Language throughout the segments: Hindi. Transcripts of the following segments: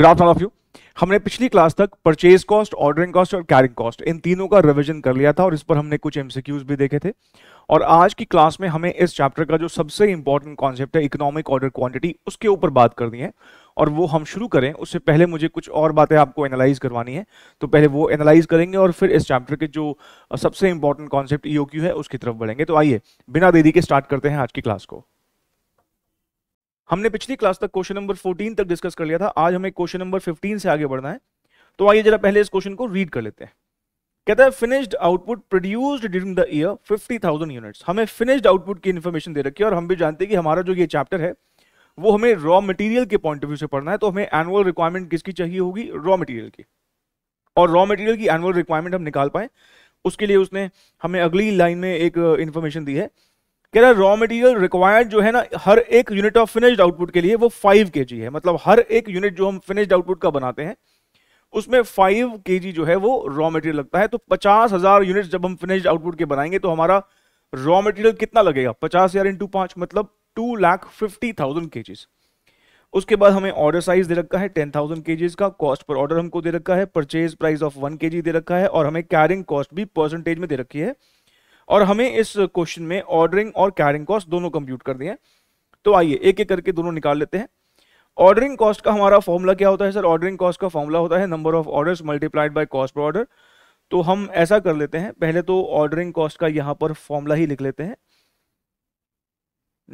गुड आफ्टरनून ऑफ यू हमने पिछली क्लास तक परचेज कॉस्ट ऑर्डरिंग कॉस्ट और कैरिंग कॉस्ट इन तीनों का रिविजन कर लिया था और इस पर हमने कुछ एमसीक्यूज भी देखे थे और आज की क्लास में हमें इस चैप्टर का जो सबसे इंपॉर्टेंट कॉन्सेप्ट है इकोनॉमिक ऑर्डर क्वांटिटी उसके ऊपर बात करनी है और वो हम शुरू करें उससे पहले मुझे कुछ और बातें आपको एनालाइज करवानी है तो पहले वो एनालाइज करेंगे और फिर इस चैप्टर के जो सबसे इंपॉर्टेंट कॉन्सेप्ट ईओक्यू है उसकी तरफ बढ़ेंगे तो आइए बिना देरी के स्टार्ट करते हैं आज की क्लास को हमने पिछली क्लास तक क्वेश्चन नंबर 14 तक डिस्कस कर लिया था आज हमें क्वेश्चन नंबर 15 से आगे बढ़ना है तो आइए जरा पहले इस क्वेश्चन को रीड कर लेते हैं कहता है finished output produced during the year 50000 units हमें फिनिश्ड आउटपुट की इन्फॉर्मेशन दे रखी है और हम भी जानते हैं कि हमारा जो ये चैप्टर है वो हमें रॉ मटेरियल के पॉइंट ऑफ व्यू से पढ़ना है तो हमें एनुअल रिक्वायरमेंट किसकी चाहिए होगी रॉ मटेरियल की और रॉ मटेरियल की एनुअल रिक्वायरमेंट हम निकाल पाए उसके लिए उसने हमें अगली लाइन में एक इन्फॉर्मेशन दी है कह रहा रॉ मटेरियल रिक्वायर्ड जो है ना हर एक यूनिट ऑफ फिनिश्ड आउटपुट के लिए वो फाइव के है मतलब हर एक यूनिट जो हम फिनिश्ड आउटपुट का बनाते हैं उसमें फाइव के जो है वो रॉ मटेरियल लगता है तो पचास हजार यूनिट जब हम फिनिश्ड आउटपुट के बनाएंगे तो हमारा रॉ मटेरियल कितना लगेगा पचास हजार इंटू पांच मतलब टू लाख फिफ्टी थाउजेंड के उसके बाद हमें ऑर्डर साइज दे रखा है टेन थाउजेंड के का कॉस्ट पर ऑर्डर हमको दे रखा है परचेज प्राइस ऑफ वन के दे रखा है और हमें कैरिंग कॉस्ट भी परसेंटेज में दे रखी है और हमें इस क्वेश्चन में ऑर्डरिंग और कैरिंग कॉस्ट दोनों कंप्यूट कर दिए तो आइए एक एक करके दोनों निकाल लेते हैं ऑर्डरिंग कॉस्ट का हमारा फॉर्मूला क्या होता है सर ऑर्डरिंग कॉस्ट का फॉर्मूला होता है number of order multiplied by cost per order तो हम ऐसा कर लेते हैं पहले तो ऑर्डरिंग कॉस्ट का यहां पर फॉर्मूला ही लिख लेते हैं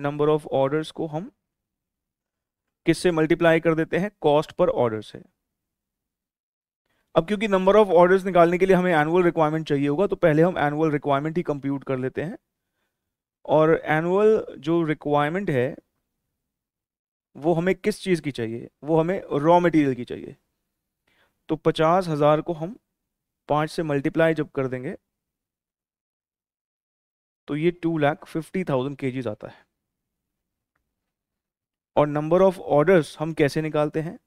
नंबर ऑफ ऑर्डर्स को हम किससे मल्टीप्लाई कर देते हैं कॉस्ट पर ऑर्डर से अब क्योंकि नंबर ऑफ ऑर्डर्स निकालने के लिए हमें एनुअल रिक्वायरमेंट चाहिए होगा तो पहले हम एनुअल रिक्वायरमेंट ही कंप्यूट कर लेते हैं और एनुअल जो रिक्वायरमेंट है वो हमें किस चीज़ की चाहिए वो हमें रॉ मटेरियल की चाहिए तो पचास हज़ार को हम पाँच से मल्टीप्लाई जब कर देंगे तो ये टू लाख फिफ्टी थाउजेंड के आता है और नंबर ऑफ ऑर्डर्स हम कैसे निकालते हैं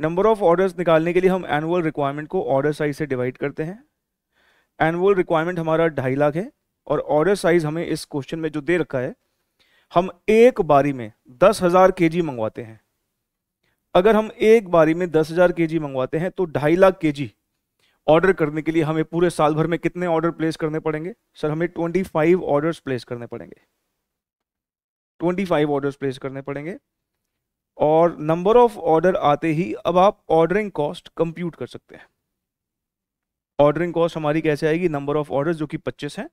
नंबर ऑफ ऑर्डर्स निकालने के लिए हम एनुअल रिक्वायरमेंट को ऑर्डर साइज से डिवाइड करते हैं एनुअल रिक्वायरमेंट हमारा ढाई लाख है और ऑर्डर साइज हमें इस क्वेश्चन में जो दे रखा है हम एक बारी में दस हज़ार के जी मंगवाते हैं अगर हम एक बारी में दस हज़ार के जी मंगवाते हैं तो ढाई लाख के जी ऑर्डर करने के लिए हमें पूरे साल भर में कितने ऑर्डर प्लेस करने पड़ेंगे सर हमें ट्वेंटी फाइव ऑर्डर्स प्लेस करने पड़ेंगे ट्वेंटी फाइव ऑर्डर्स प्लेस करने पड़ेंगे और नंबर ऑफ ऑर्डर आते ही अब आप ऑर्डरिंग कॉस्ट कंप्यूट कर सकते हैं ऑर्डरिंग कॉस्ट हमारी कैसे आएगी नंबर ऑफ ऑर्डर जो कि 25 है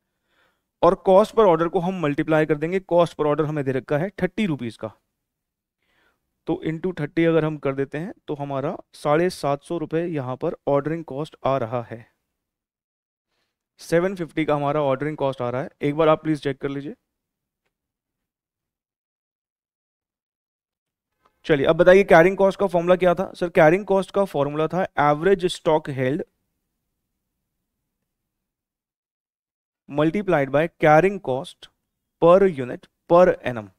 और कॉस्ट पर ऑर्डर को हम मल्टीप्लाई कर देंगे कॉस्ट पर ऑर्डर हमें दे रखा है थर्टी रुपीज़ का तो इंटू थर्टी अगर हम कर देते हैं तो हमारा साढ़े सात सौ रुपये यहाँ पर ऑर्डरिंग कॉस्ट आ रहा है सेवन फिफ्टी का हमारा ऑर्डरिंग कॉस्ट आ रहा है एक बार आप प्लीज़ चेक कर लीजिए चलिए अब बताइए कैरिंग कॉस्ट का फॉर्मूला क्या था सर कैरिंग कॉस्ट का फॉर्मूला था average stock held multiplied by carrying cost per unit per annum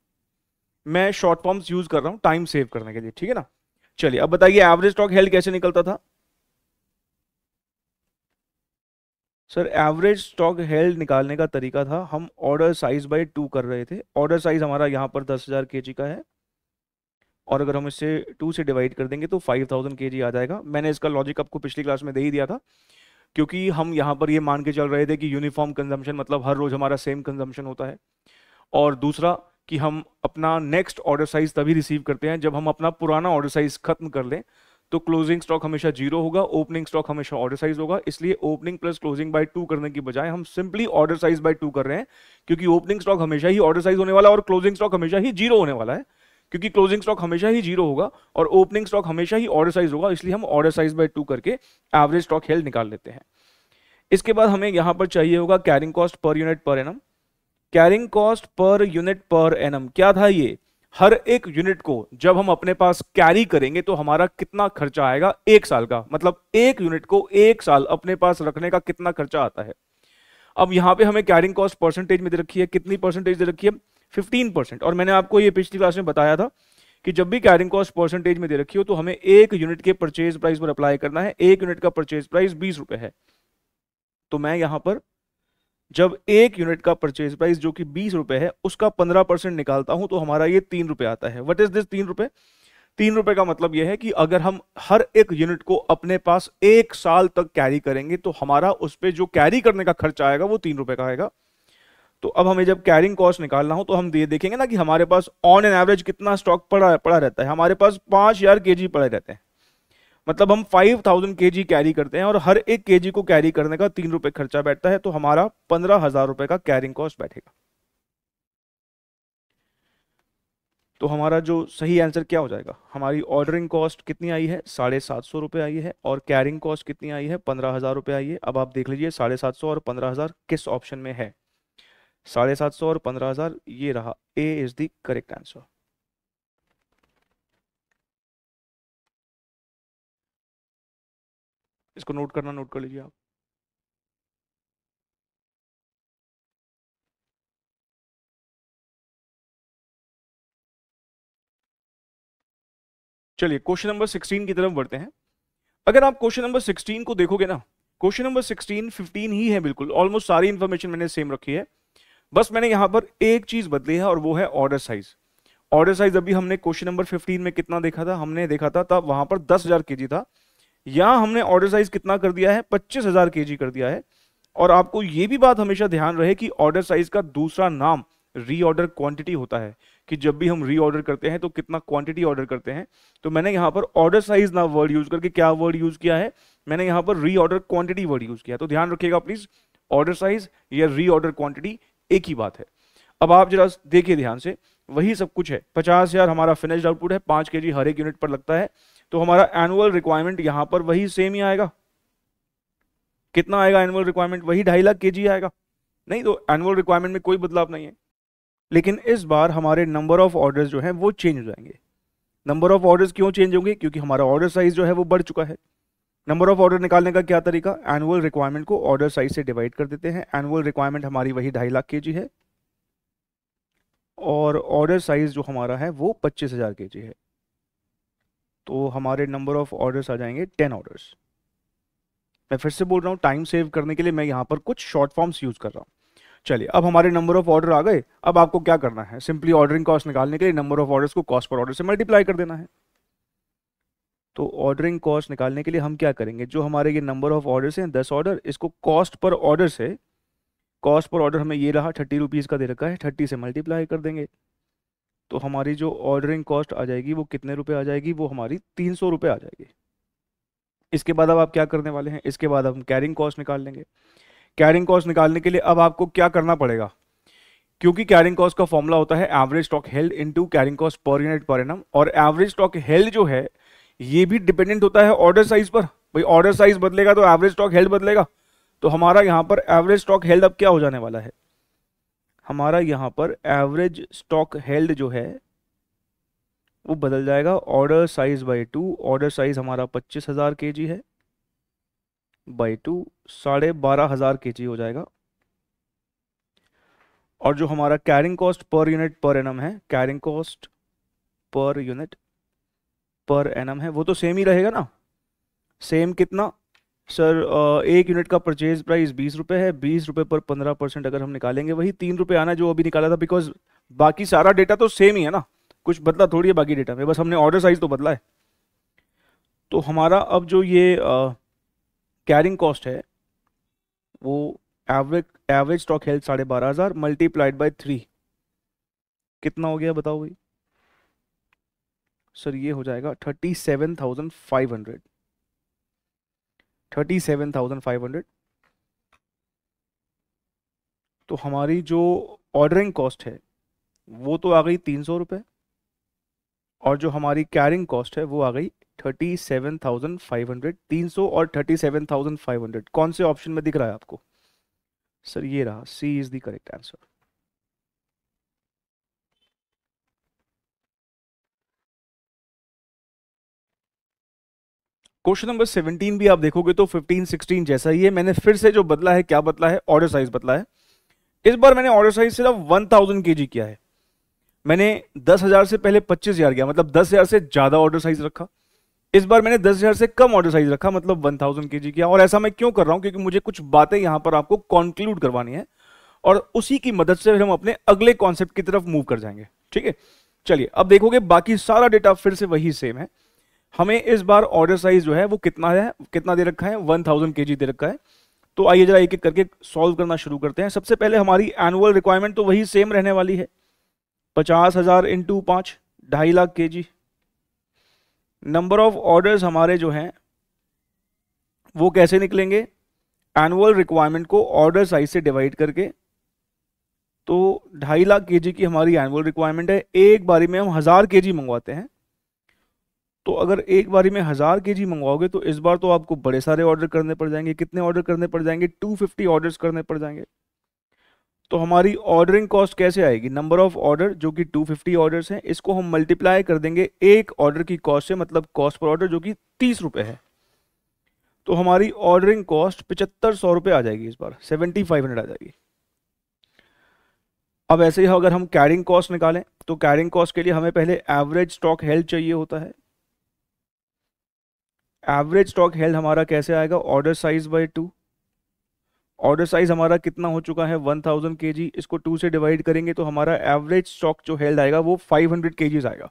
मैं शॉर्ट फॉर्म्स यूज कर रहा हूं टाइम सेव करने के लिए ठीक है ना चलिए अब बताइए एवरेज स्टॉक हेल्ड कैसे निकलता था सर एवरेज स्टॉक हेल्ड निकालने का तरीका था हम ऑर्डर साइज बाय टू कर रहे थे ऑर्डर साइज हमारा यहां पर दस हजार के जी का है और अगर हम इसे टू से डिवाइड कर देंगे तो फाइव थाउजेंड के जी आ जाएगा मैंने इसका लॉजिक आपको पिछली क्लास में दे ही दिया था क्योंकि हम यहाँ पर ये मान के चल रहे थे कि यूनिफॉर्म कंजम्पशन मतलब हर रोज़ हमारा सेम कंजम्पशन होता है और दूसरा कि हम अपना नेक्स्ट ऑर्डर साइज तभी रिसीव करते हैं जब हम अपना पुराना ऑर्डर साइज खत्म कर लें तो क्लोजिंग स्टॉक हमेशा जीरो होगा ओपनिंग स्टॉक हमेशा ऑर्डर साइज होगा इसलिए opening plus closing by two करने की बजाय हम simply order size by two कर रहे हैं क्योंकि ओपनिंग स्टॉक हमेशा ही ऑर्डर साइज होने वाला है और क्लोजिंग स्टॉक हमेशा ही जीरो होने वाला है क्योंकि क्लोजिंग स्टॉक हमेशा ही जीरो होगा और ओपनिंग स्टॉक हमेशा ही ऑर्डर साइज होगा इसलिए हम ऑर्डर साइज बाय टू करके एवरेज स्टॉक हेल्थ निकाल लेते हैं इसके बाद हमें यहां पर चाहिए होगा carrying cost per unit per annum carrying cost per unit per annum क्या था ये हर एक यूनिट को जब हम अपने पास कैरी करेंगे तो हमारा कितना खर्चा आएगा एक साल का मतलब एक यूनिट को एक साल अपने पास रखने का कितना खर्चा आता है अब यहां पे हमें कैरिंग कॉस्ट परसेंटेज में दे रखी है कितनी परसेंटेज दे रखी है फिफ्टीन परसेंट और मैंने आपको ये पिछली क्लास में बताया था कि जब भी कैरिंग कॉस्ट परसेंटेज में दे रखी हो तो हमें एक यूनिट के परचेज प्राइस पर अप्लाई करना है एक यूनिट का परचेज प्राइस बीस रुपए है तो मैं यहां पर जब एक यूनिट का परचेज प्राइस जो कि बीस रुपए है उसका पंद्रह परसेंट निकालता हूं तो हमारा ये तीन रुपए आता है वट इज दिस तीन रुपए तीन रुपए का मतलब यह है कि अगर हम हर एक यूनिट को अपने पास एक साल तक कैरी करेंगे तो हमारा उस पर जो कैरी करने का खर्चा आएगा वो तीन रुपए का आएगा तो अब हमें जब कैरिंग कॉस्ट निकालना हो तो हम ये देखेंगे ना कि हमारे पास ऑन एन एवरेज कितना स्टॉक पड़ा पड़ा रहता है हमारे पास पांच हजार के जी पड़े रहते हैं मतलब हम फाइव थाउजेंड के जी कैरी करते हैं और हर एक के जी को कैरी करने का तीन रुपए खर्चा बैठता है तो हमारा पंद्रह हजार रुपए का कैरिंग कॉस्ट बैठेगा तो हमारा जो सही आंसर क्या हो जाएगा हमारी ऑर्डरिंग कॉस्ट कितनी आई है साढ़े सात सौ रुपए आई है और कैरिंग कॉस्ट कितनी आई है पंद्रह हज़ार रुपये आई है अब आप देख लीजिए साढ़े सात सौ और पंद्रह हज़ार किस ऑप्शन में है साढ़े सात सौ और पंद्रह हजार ये रहा A is the correct answer इसको नोट करना नोट कर लीजिए आप चलिए क्वेश्चन नंबर सिक्सटीन की तरफ बढ़ते हैं अगर आप क्वेश्चन नंबर सिक्सटीन को देखोगे ना क्वेश्चन नंबर सिक्सटीन फिफ्टीन ही है बिल्कुल ऑलमोस्ट सारी इंफॉर्मेशन मैंने सेम रखी है बस मैंने यहाँ पर एक चीज बदली है और वो है ऑर्डर साइज ऑर्डर साइज अभी हमने क्वेश्चन नंबर 15 में कितना देखा था हमने देखा था तब वहां पर दस हजार के था यहाँ हमने ऑर्डर साइज कितना कर दिया है पच्चीस हजार के कर दिया है और आपको ये भी बात हमेशा ध्यान रहे कि ऑर्डर साइज का दूसरा नाम रीऑर्डर क्वांटिटी होता है कि जब भी हम रीऑर्डर करते हैं तो कितना क्वांटिटी ऑर्डर करते हैं तो मैंने यहाँ पर ऑर्डर साइज ना वर्ड यूज करके क्या वर्ड यूज किया है मैंने यहां पर रीऑर्डर क्वांटिटी वर्ड यूज किया तो ध्यान रखिएगा प्लीज ऑर्डर साइज या रीऑर्डर क्वांटिटी एक ही बात है अब आप जरा देखिए ध्यान से वही सब कुछ है पचास हजार हमारा फिनिश्ड आउटपुट है पांच के हर एक यूनिट पर लगता है तो हमारा एनुअल रिक्वायरमेंट यहां पर वही सेम ही आएगा कितना आएगा एनुअल रिक्वायरमेंट वही ढाई लाख के आएगा नहीं तो एनुअल रिक्वायरमेंट में कोई बदलाव नहीं है लेकिन इस बार हमारे नंबर ऑफ ऑर्डर जो है वो चेंज हो जाएंगे नंबर ऑफ ऑर्डर क्यों चेंज होंगे क्योंकि हमारा ऑर्डर साइज जो है वो बढ़ चुका है नंबर ऑफ ऑर्डर निकालने का क्या तरीका एनुअल रिक्वायरमेंट को ऑर्डर साइज से डिवाइड कर देते हैं एनुअल रिक्वायरमेंट हमारी वही ढाई लाख के है और ऑर्डर साइज जो हमारा है वो पच्चीस हज़ार के है तो हमारे नंबर ऑफ ऑर्डर्स आ जाएंगे टेन ऑर्डर्स मैं फिर से बोल रहा हूँ टाइम सेव करने के लिए मैं यहाँ पर कुछ शॉर्ट फॉर्म्स यूज़ कर रहा हूँ चलिए अब हमारे नंबर ऑफ ऑर्डर आ गए अब आपको क्या करना है सिंपली ऑर्डरिंग कॉस्ट निकालने के लिए नंबर ऑफ ऑर्डर्स को कॉस्ट पर ऑर्डर से मल्टीप्लाई कर देना है तो ऑर्डरिंग कॉस्ट निकालने के लिए हम क्या करेंगे जो हमारे ये नंबर ऑफ ऑर्डर्स हैं दस ऑर्डर इसको कॉस्ट पर ऑर्डर से कॉस्ट पर ऑर्डर हमें ये रहा थर्टी रुपीज़ का दे रखा है थर्टी से मल्टीप्लाई कर देंगे तो हमारी जो ऑर्डरिंग कॉस्ट आ जाएगी वो कितने रुपए आ जाएगी वो हमारी तीन सौ रुपये आ जाएगी इसके बाद अब आप क्या करने वाले हैं इसके बाद हम कैरिंग कॉस्ट निकाल लेंगे कैरिंग कॉस्ट निकालने के लिए अब आपको क्या करना पड़ेगा क्योंकि कैरिंग कॉस्ट का फॉर्मूला होता है average stock held into carrying cost per unit per annum और एवरेज स्टॉक हेल्ड जो है ये भी डिपेंडेंट होता है ऑर्डर साइज पर भाई ऑर्डर साइज बदलेगा तो एवरेज स्टॉक हेल्ड बदलेगा तो हमारा यहाँ पर एवरेज स्टॉक हेल्ड अब क्या हो जाने वाला है हमारा यहाँ पर एवरेज स्टॉक हेल्ड जो है वो बदल जाएगा order size by two order size हमारा पच्चीस हज़ार के जी है बाई टू साढ़े बारह हज़ार के जी हो जाएगा और जो हमारा carrying cost per unit per annum है carrying cost per unit per annum है वो तो सेम ही रहेगा ना सेम कितना सर एक यूनिट का परचेज प्राइस बीस रुपये है बीस रुपये पर पंद्रह परसेंट अगर हम निकालेंगे वही तीन रुपये आना जो अभी निकाला था बिकॉज बाकी सारा डेटा तो सेम ही है ना कुछ बदला थोड़ी है बाकी डेटा में बस हमने ऑर्डर साइज तो बदला है तो हमारा अब जो ये कैरिंग कॉस्ट है वो एवरेज एवरेज स्टॉक हेल्थ साढ़े बारह हज़ार मल्टीप्लाइड बाई थ्री कितना हो गया बताओ भाई सर ये हो जाएगा thirty seven thousand five hundred thirty seven thousand five hundred तो हमारी जो ऑर्डरिंग कॉस्ट है वो तो आ गई तीन सौ रुपये और जो हमारी कैरिंग कॉस्ट है वो आ गई thirty seven thousand five hundred तीन सौ और thirty seven thousand five hundred कौन से ऑप्शन में दिख रहा है आपको सर ये रहा C is the correct answer question number 17 भी आप देखोगे तो 15, 16 जैसा ही है मैंने फिर से जो बदला है क्या बदला है ऑर्डर साइज बदला है इस बार मैंने ऑर्डर साइज सिर्फ 1000 थाउजेंड के किया है मैंने 10,000 से पहले 25,000 गया मतलब 10,000 से ज्यादा ऑर्डर साइज रखा इस बार मैंने 10,000 से कम ऑर्डर साइज रखा मतलब 1000 थाउजेंड किया और ऐसा मैं क्यों कर रहा हूं क्योंकि मुझे कुछ बातें यहां पर आपको कॉन्क्लूड करवानी है और उसी की मदद से फिर हम अपने अगले कॉन्सेप्ट की तरफ मूव कर जाएंगे ठीक है चलिए अब देखोगे बाकी सारा डेटा फिर से वही सेम है हमें इस बार ऑर्डर साइज जो है वो कितना है कितना दे रखा है वन थाउजेंड के दे रखा है तो आइए जरा एक एक करके सॉल्व करना शुरू करते हैं सबसे पहले हमारी एनुअल रिक्वायरमेंट तो वही सेम रहने वाली है पचास हजार इंटू पाँच ढाई लाख के जी नंबर ऑफ ऑर्डर हमारे जो हैं वो कैसे निकलेंगे एनुअल रिक्वायरमेंट को ऑर्डर साइज से डिवाइड करके तो ढाई लाख के जी की हमारी एनुअल रिक्वायरमेंट है एक बारी में हम हज़ार के जी मंगवाते हैं तो अगर एक बारी में हज़ार के जी मंगवाओगे तो इस बार तो आपको बड़े सारे ऑर्डर करने पड़ जाएंगे कितने ऑर्डर करने पड़ जाएंगे टू फिफ्टी ऑर्डर्स करने पड़ जाएंगे तो हमारी ऑर्डरिंग कॉस्ट कैसे आएगी नंबर ऑफ ऑर्डर जो कि 250 ऑर्डर्स हैं इसको हम मल्टीप्लाई कर देंगे एक ऑर्डर की कॉस्ट से मतलब कॉस्ट पर ऑर्डर जो कि तीस रुपये है तो हमारी ऑर्डरिंग कॉस्ट पचहत्तर सौ रुपये आ जाएगी इस बार सेवेंटी फाइव हंड्रेड आ जाएगी अब ऐसे ही अगर हम कैरिंग कॉस्ट निकालें तो कैरिंग कॉस्ट के लिए हमें पहले एवरेज स्टॉक हेल्थ चाहिए होता है एवरेज स्टॉक हेल्ड हमारा कैसे आएगा order size by two order size हमारा कितना हो चुका है 1000 थाउजेंड के जी इसको टू से डिवाइड करेंगे तो हमारा एवरेज स्टॉक जो हेल्ड आएगा वो 500 हंड्रेड के आएगा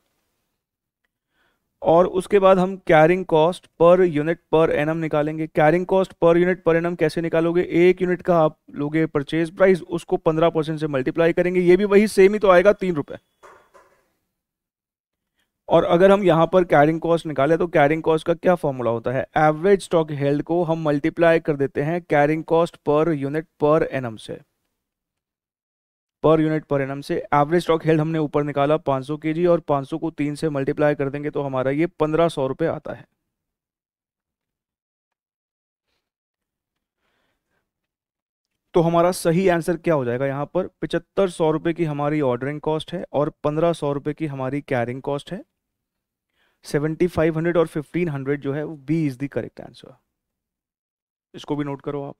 और उसके बाद हम carrying cost per unit per annum निकालेंगे carrying cost per unit per annum कैसे निकालोगे एक यूनिट का आप लोगे परचेज प्राइस उसको पंद्रह परसेंट से मल्टीप्लाई करेंगे ये भी वही सेम ही तो आएगा तीन रुपये और अगर हम यहाँ पर कैरिंग कॉस्ट निकाले तो कैरिंग कॉस्ट का क्या फॉर्मूला होता है एवरेज स्टॉक हेल्ड को हम मल्टीप्लाई कर देते हैं carrying cost per unit per annum से पर यूनिट पर एन से एवरेज स्टॉक हेल्ड हमने ऊपर निकाला 500 जी और 500 को तीन से मल्टीप्लाई कर देंगे तो हमारा ये पंद्रह सौ रुपये आता है तो हमारा सही आंसर क्या हो जाएगा यहाँ पर पिचहत्तर सौ रुपये की हमारी ऑर्डरिंग कॉस्ट है और पंद्रह सौ रुपये की हमारी कैरिंग कॉस्ट है सेवेंटी फाइव हंड्रेड और फिफ्टीन हंड्रेड जो है वो B is the correct answer इसको भी नोट करो आप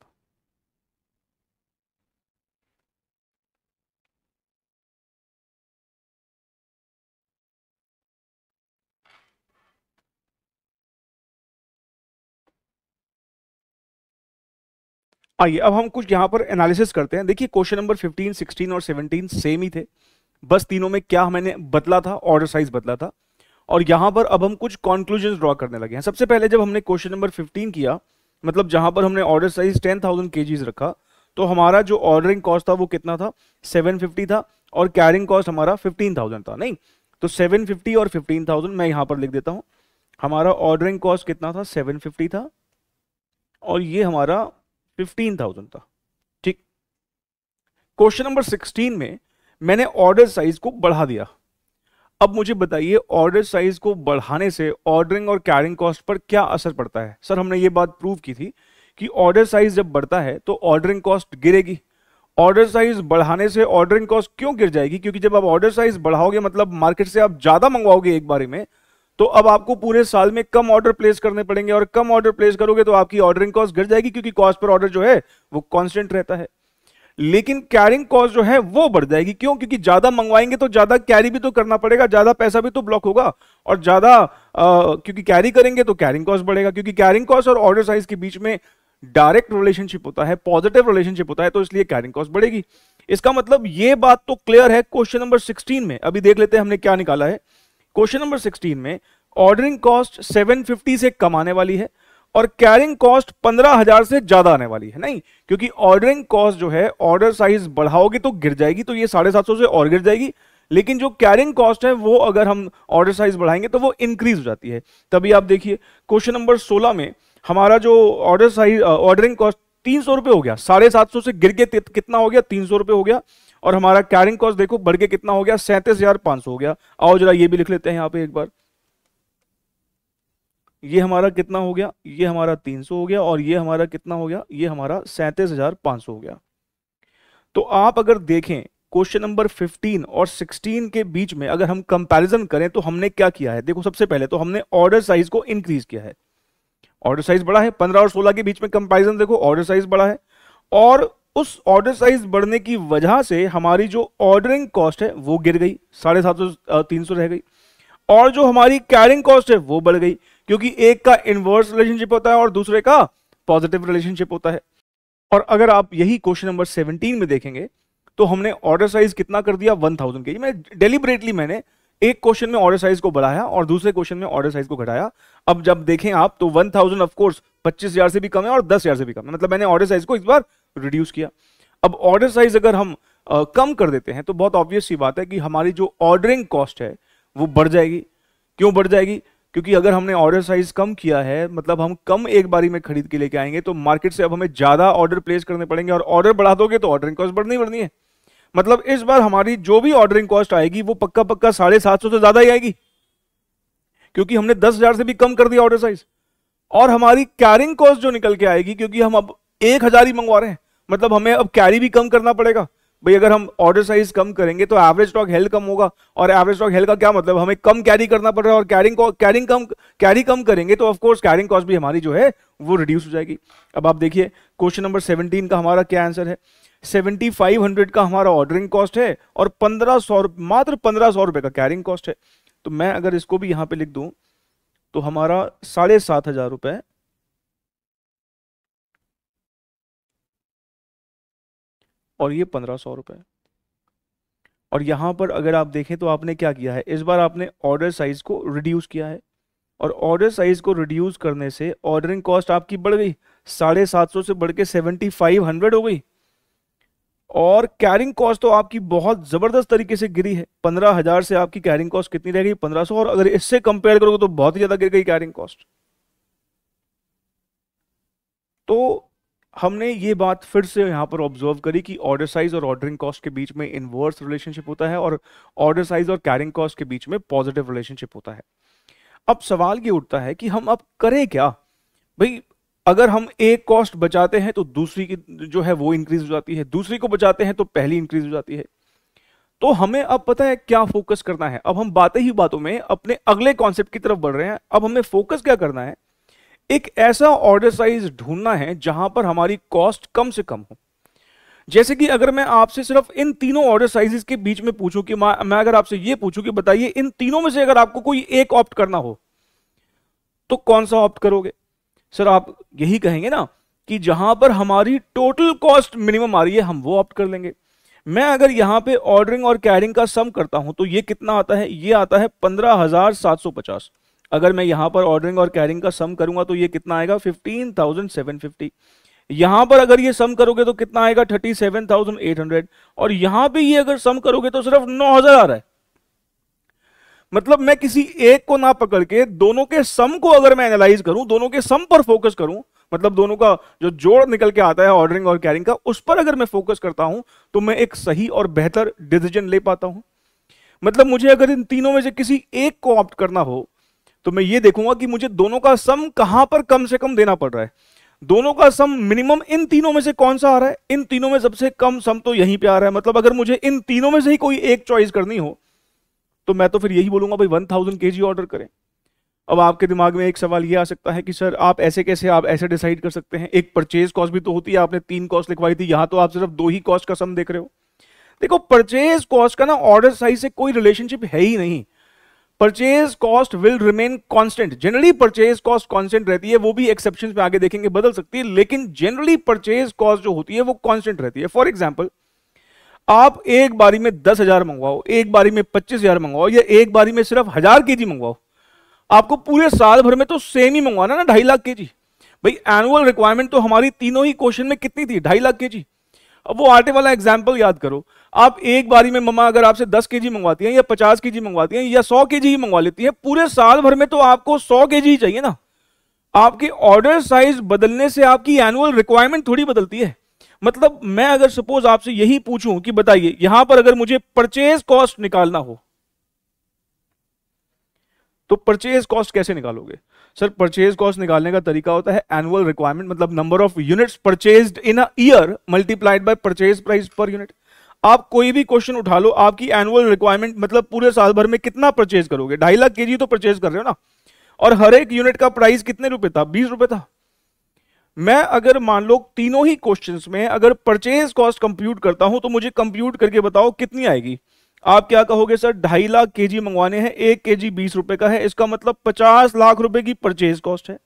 आइए अब हम कुछ यहां पर एनालिसिस करते हैं देखिए क्वेश्चन नंबर 15, 16 और 17 सेम ही थे बस तीनों में क्या मैंने बदला था ऑर्डर साइज बदला था और यहाँ पर अब हम कुछ कॉन्क्लूजन ड्रॉ करने लगे हैं सबसे पहले जब हमने क्वेश्चन नंबर फिफ्टीन किया मतलब जहां पर हमने ऑर्डर साइज टेन थाउजेंड के रखा तो हमारा जो ऑर्डरिंग कॉस्ट था वो कितना था 750 था और कैरिंग कॉस्ट हमारा 15,000 था नहीं तो 750 और 15,000 मैं यहां पर लिख देता हूं हमारा ऑर्डरिंग कॉस्ट कितना था फिफ्टी था और ये हमारा थाउजेंड था ठीक क्वेश्चन नंबर सिक्सटीन में मैंने ऑर्डर साइज को बढ़ा दिया अब मुझे बताइए ऑर्डर साइज को बढ़ाने से ऑर्डरिंग और कैरिंग कॉस्ट पर क्या असर पड़ता है सर हमने ये बात प्रूव की थी कि ऑर्डर साइज जब बढ़ता है तो ऑर्डरिंग कॉस्ट गिरेगी ऑर्डर साइज बढ़ाने से ऑर्डरिंग कॉस्ट क्यों गिर जाएगी क्योंकि जब आप ऑर्डर साइज बढ़ाओगे मतलब मार्केट से आप ज्यादा मंगवाओगे एक बारे में तो अब आपको पूरे साल में कम ऑर्डर प्लेस करने पड़ेंगे और कम ऑर्डर प्लेस करोगे तो आपकी ऑर्डरिंग कॉस्ट गिर जाएगी क्योंकि कॉस्ट पर ऑर्डर जो है वो कॉन्स्टेंट रहता है लेकिन कैरिंग कॉस्ट जो है वो बढ़ जाएगी क्यों क्योंकि ज्यादा मंगवाएंगे तो ज्यादा कैरी भी तो करना पड़ेगा ज्यादा पैसा भी तो ब्लॉक होगा और ज्यादा क्योंकि कैरी करेंगे तो कैरिंग कॉस्ट बढ़ेगा क्योंकि कैरिंग कॉस्ट और ऑर्डर साइज के बीच में डायरेक्ट रिलेशनशिप होता है पॉजिटिव रिलेशनशिप होता है तो इसलिए कैरिंग कॉस्ट बढ़ेगी इसका मतलब ये बात तो क्लियर है क्वेश्चन नंबर सिक्सटीन में अभी देख लेते हैं हमने क्या निकाला है क्वेश्चन नंबर सिक्सटीन में ऑर्डरिंग कॉस्ट सेवन से कमाने वाली है और कैरिंग कॉस्ट पंद्रह हजार से ज्यादा आने वाली है नहीं क्योंकि ऑर्डरिंग कॉस्ट जो है ऑर्डर साइज बढ़ाओगे तो गिर जाएगी तो ये साढ़े सात सौ से और गिर जाएगी लेकिन जो कैरिंग कॉस्ट है वो अगर हम ऑर्डर साइज बढ़ाएंगे तो वो इंक्रीज हो जाती है तभी आप देखिए क्वेश्चन नंबर सोलह में हमारा जो ऑर्डर साइज ऑर्डरिंग कॉस्ट तीन सौ रुपये हो गया साढ़े सात सौ से गिर के कितना हो गया तीन सौ रुपये हो गया और हमारा कैरिंग कॉस्ट देखो बढ़ के कितना हो गया सैंतीस हजार पांच सौ हो गया आओ जरा ये भी लिख लेते हैं यहाँ पे एक बार ये हमारा कितना हो गया ये हमारा 300 हो गया और ये हमारा कितना हो गया ये हमारा सैंतीस हजार पांच सौ हो गया तो आप अगर देखें क्वेश्चन नंबर 15 और 16 के बीच में अगर हम कंपैरिजन करें तो हमने क्या किया है देखो सबसे पहले तो हमने ऑर्डर साइज को इंक्रीज किया है ऑर्डर साइज बड़ा है 15 और 16 के बीच में कंपैरिजन देखो ऑर्डर साइज बड़ा है और उस ऑर्डर साइज बढ़ने की वजह से हमारी जो ऑर्डरिंग कॉस्ट है वो गिर गई साढ़े सात सौ तीन रह गई और जो हमारी कैरिंग कॉस्ट है वो बढ़ गई क्योंकि एक का इनवर्स रिलेशनशिप होता है और दूसरे का पॉजिटिव रिलेशनशिप होता है और अगर आप यही क्वेश्चन नंबर 17 में देखेंगे तो हमने ऑर्डर साइज कितना कर दिया 1000 थाउजेंड के मैं डेलीबरेटली मैंने एक क्वेश्चन में ऑर्डर साइज को बढ़ाया और दूसरे क्वेश्चन में ऑर्डर साइज को घटाया अब जब देखें आप तो वन थाउजेंड ऑफकोर्स पच्चीस हजार से भी कम है और दस हजार से भी कम है मतलब मैंने ऑर्डर साइज को इस बार रिड्यूस किया अब ऑर्डर साइज अगर हम आ, कम कर देते हैं तो बहुत ऑब्वियस सी बात है कि हमारी जो ऑर्डरिंग कॉस्ट है वो बढ़ जाएगी क्यों बढ़ जाएगी क्योंकि अगर हमने ऑर्डर साइज कम किया है मतलब हम कम एक बारी में खरीद के लेके आएंगे तो मार्केट से अब हमें ज़्यादा ऑर्डर प्लेस करने पड़ेंगे और ऑर्डर बढ़ा दोगे तो ऑर्डरिंग कॉस्ट बढ़नी बढ़नी है मतलब इस बार हमारी जो भी ऑर्डरिंग कॉस्ट आएगी वो पक्का पक्का साढ़े सात सौ से ज़्यादा ही आएगी क्योंकि हमने दस हज़ार से भी कम कर दिया ऑर्डर साइज और हमारी कैरिंग कॉस्ट जो निकल के आएगी क्योंकि हम अब एक हज़ार ही मंगवा रहे हैं मतलब हमें अब कैरी भी कम करना पड़ेगा भाई अगर हम ऑर्डर साइज कम करेंगे तो एवरेज स्टॉक हेल्ड कम होगा और एवरेज स्टॉक हेल्ड का क्या मतलब हमें कम कैरी करना पड़ रहा है और कैरिंग कैरिंग कम कैरी कम करेंगे तो ऑफकोर्स कैरिंग कॉस्ट भी हमारी जो है वो रिड्यूस हो जाएगी अब आप देखिए क्वेश्चन नंबर सेवनटीन का हमारा क्या आंसर है सेवेंटी फाइव हंड्रेड का हमारा ऑर्डरिंग कॉस्ट है और पंद्रह सौ मात्र पंद्रह सौ रुपये का कैरिंग कॉस्ट है तो मैं अगर इसको भी यहाँ पे लिख दूँ तो हमारा साढ़े सात हजार रुपये और ये पंद्रह सौ रुपये और यहाँ पर अगर आप देखें तो आपने क्या किया है इस बार आपने ऑर्डर साइज़ को रिड्यूस किया है और ऑर्डर साइज़ को रिड्यूस करने से ऑर्डरिंग कॉस्ट आपकी बढ़ गई साढ़े सात सौ से बढ़ के सेवेंटी फाइव हंड्रेड हो गई और कैरिंग कॉस्ट तो आपकी बहुत ज़बरदस्त तरीके से गिरी है पंद्रह हज़ार से आपकी कैरिंग कॉस्ट कितनी रह गई पंद्रह सौ और अगर इससे कंपेयर करोगे तो बहुत ही ज़्यादा गिर गई कैरिंग कॉस्ट तो हमने ये बात फिर से यहाँ पर ऑब्जर्व करी कि ऑर्डर साइज और ऑर्डरिंग कॉस्ट के बीच में इनवर्स रिलेशनशिप होता है और ऑर्डर साइज और कैरिंग कॉस्ट के बीच में पॉजिटिव रिलेशनशिप होता है अब सवाल ये उठता है कि हम अब करें क्या भाई अगर हम एक कॉस्ट बचाते हैं तो दूसरी की जो है वो इंक्रीज हो जाती है दूसरी को बचाते हैं तो पहली इंक्रीज हो जाती है तो हमें अब पता है क्या फोकस करना है अब हम बातें ही बातों में अपने अगले कॉन्सेप्ट की तरफ बढ़ रहे हैं अब हमें फोकस क्या करना है एक ऐसा ऑर्डर साइज ढूंढना है जहां पर हमारी कॉस्ट कम से कम हो जैसे कि अगर मैं आपसे सिर्फ इन तीनों ऑर्डर साइजेस के बीच में पूछूं कि मैं अगर आपसे ये पूछूं कि बताइए इन तीनों में से अगर आपको कोई एक ऑप्ट करना हो तो कौन सा ऑप्ट करोगे सर आप यही कहेंगे ना कि जहां पर हमारी टोटल कॉस्ट मिनिमम आ रही है हम वो ऑप्ट कर लेंगे मैं अगर यहां पे ऑर्डरिंग और कैरिंग का सम करता हूं तो ये कितना आता है ये आता है पंद्रह हजार सात सौ पचास अगर मैं यहाँ पर ऑर्डरिंग और कैरिंग का सम करूंगा तो ये कितना आएगा फिफ्टीन थाउजेंड सेवन फिफ्टी यहां पर अगर ये सम करोगे तो कितना आएगा thirty seven thousand eight hundred और यहां पर ये अगर सम करोगे तो सिर्फ नौ हजार आ रहा है मतलब मैं किसी एक को ना पकड़ के दोनों के सम को अगर मैं एनालाइज करूं दोनों के सम पर फोकस करूं मतलब दोनों का जो जोड़ निकल के आता है ऑर्डरिंग और कैरिंग का उस पर अगर मैं फोकस करता हूं तो मैं एक सही और बेहतर डिसीजन ले पाता हूं मतलब मुझे अगर इन तीनों में से किसी एक को ऑप्ट करना हो तो मैं ये देखूंगा कि मुझे दोनों का सम कहां पर कम से कम देना पड़ रहा है दोनों का सम मिनिमम इन तीनों में से कौन सा आ रहा है इन तीनों में सबसे कम सम तो यहीं पे आ रहा है मतलब अगर मुझे इन तीनों में से ही कोई एक चॉइस करनी हो तो मैं तो फिर यही बोलूंगा भाई वन थाउजेंड के जी ऑर्डर करें अब आपके दिमाग में एक सवाल ये आ सकता है कि सर आप ऐसे कैसे आप ऐसे डिसाइड कर सकते हैं एक परचेज कॉस्ट भी तो होती है आपने तीन कॉस्ट लिखवाई थी यहां तो आप सिर्फ दो ही कॉस्ट का सम देख रहे हो देखो परचेज कॉस्ट का ना ऑर्डर साइज से कोई रिलेशनशिप है ही नहीं purchase cost will remain constant generally purchase cost constant रहती है वो भी एक्सेप्शन में आगे देखेंगे बदल सकती है लेकिन जनरली परचेज कॉस्ट जो होती है वो कॉन्स्टेंट रहती है फॉर एग्जाम्पल आप एक बारी में दस हजार मंगवाओ एक बारी में पच्चीस हजार मंगवाओ या एक बारी में सिर्फ हजार के जी मंगवाओ आपको पूरे साल भर में तो सेम ही मंगवाना ना ढाई लाख के जी भाई एनुअल रिक्वायरमेंट तो हमारी तीनों ही क्वेश्चन में कितनी थी ढाई लाख के जी अब वो आटे वाला एग्जाम्पल याद करो आप एक बारी में मम्मा अगर आपसे 10 के जी मंगवाती हैं या 50 के जी मंगवाती हैं या 100 के जी ही मंगवा लेती हैं पूरे साल भर में तो आपको 100 के जी चाहिए ना आपके ऑर्डर साइज बदलने से आपकी एनुअल रिक्वायरमेंट थोड़ी बदलती है मतलब मैं अगर सपोज आपसे यही पूछूं कि बताइए यहां पर अगर मुझे परचेज कॉस्ट निकालना हो तो परचेज कॉस्ट कैसे निकालोगे सर परचेज कॉस्ट निकालने का तरीका होता है एनुअल रिक्वायरमेंट मतलब number of units purchase in a year multiplied by purchase price per unit आप कोई भी क्वेश्चन उठा लो आपकी एनुअल रिक्वायरमेंट मतलब पूरे साल भर में कितना परचेज करोगे ढाई लाख के तो परचेज कर रहे हो ना और हर एक यूनिट का प्राइस कितने रुपए था बीस रुपए था मैं अगर मान लो तीनों ही क्वेश्चंस में अगर परचेज कॉस्ट कंप्यूट करता हूं तो मुझे कंप्यूट करके बताओ कितनी आएगी आप क्या कहोगे सर ढाई लाख के मंगवाने हैं एक के जी बीस रुपए का है इसका मतलब पचास लाख रुपए की परचेज कॉस्ट है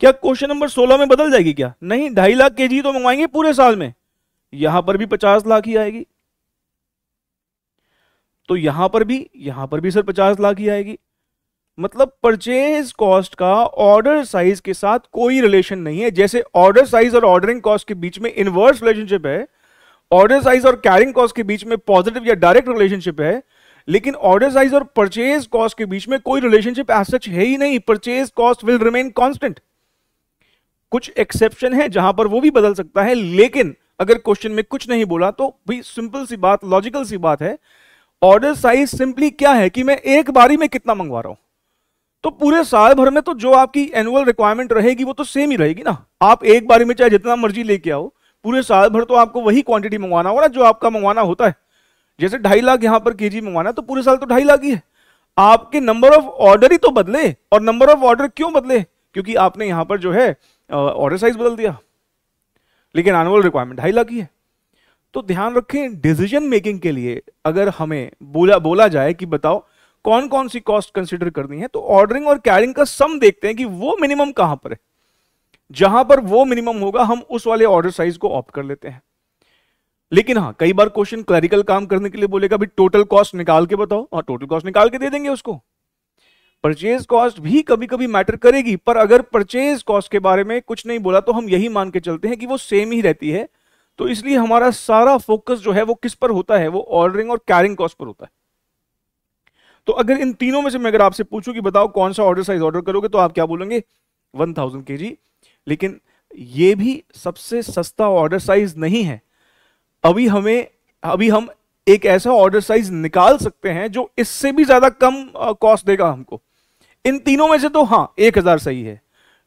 क्या क्वेश्चन नंबर सोलह में बदल जाएगी क्या नहीं ढाई लाख के तो मंगवाएंगे पूरे साल में यहां पर भी पचास लाख ही आएगी तो यहां पर भी यहां पर भी सर पचास लाख ही आएगी मतलब परचेज कॉस्ट का ऑर्डर साइज के साथ कोई रिलेशन नहीं है जैसे ऑर्डर साइज और ऑर्डरिंग कॉस्ट के बीच में इनवर्स रिलेशनशिप है ऑर्डर साइज और कैरिंग कॉस्ट के बीच में पॉजिटिव या डायरेक्ट रिलेशनशिप है लेकिन ऑर्डर साइज और परचेज कॉस्ट के बीच में कोई रिलेशनशिप एज सच है ही नहीं purchase cost will remain constant कुछ एक्सेप्शन है जहां पर वो भी बदल सकता है लेकिन अगर क्वेश्चन में कुछ नहीं बोला तो भी सिंपल सी बात लॉजिकल सी बात है ऑर्डर साइज सिंपली क्या है कि मैं एक बारी में कितना मंगवा रहा हूं तो पूरे साल भर में तो जो आपकी एनुअल रिक्वायरमेंट रहेगी वो तो सेम ही रहेगी ना आप एक बारी में चाहे जितना मर्जी लेके आओ पूरे साल भर तो आपको वही क्वांटिटी मंगवाना होगा जो आपका मंगवाना होता है जैसे ढाई लाख यहां पर केजी मंगवाना तो पूरे साल तो ढाई लाख ही है आपके नंबर ऑफ ऑर्डर ही तो बदले और नंबर ऑफ ऑर्डर क्यों बदले क्योंकि आपने यहां पर जो है ऑर्डर साइज बदल दिया लेकिन एनुअल रिक्वायरमेंट ढाई लाख की है तो ध्यान रखें डिसीजन मेकिंग के लिए अगर हमें बोला बोला जाए कि बताओ कौन कौन सी कॉस्ट कंसिडर करनी है तो ऑर्डरिंग और कैरिंग का सम देखते हैं कि वो मिनिमम कहां पर है जहां पर वो मिनिमम होगा हम उस वाले ऑर्डर साइज को ऑप्ट कर लेते हैं लेकिन हाँ कई बार क्वेश्चन क्लरिकल काम करने के लिए बोलेगा भी टोटल कॉस्ट निकाल के बताओ और टोटल कॉस्ट निकाल के दे देंगे उसको परचेज कॉस्ट भी कभी कभी मैटर करेगी पर अगर परचेज कॉस्ट के बारे में कुछ नहीं बोला तो हम यही मान के चलते हैं कि वो सेम ही रहती है तो इसलिए हमारा सारा फोकस जो है वो किस पर होता है वो ऑर्डरिंग और कैरिंग कॉस्ट पर होता है तो अगर इन तीनों में से मैं अगर आपसे पूछूं कि बताओ कौन सा ऑर्डर साइज ऑर्डर करोगे तो आप क्या बोलेंगे 1000 थाउजेंड के जी लेकिन ये भी सबसे सस्ता ऑर्डर साइज नहीं है अभी हमें अभी हम एक ऐसा ऑर्डर साइज निकाल सकते हैं जो इससे भी ज्यादा कम कॉस्ट देगा हमको इन तीनों में से तो हां एक हजार सही है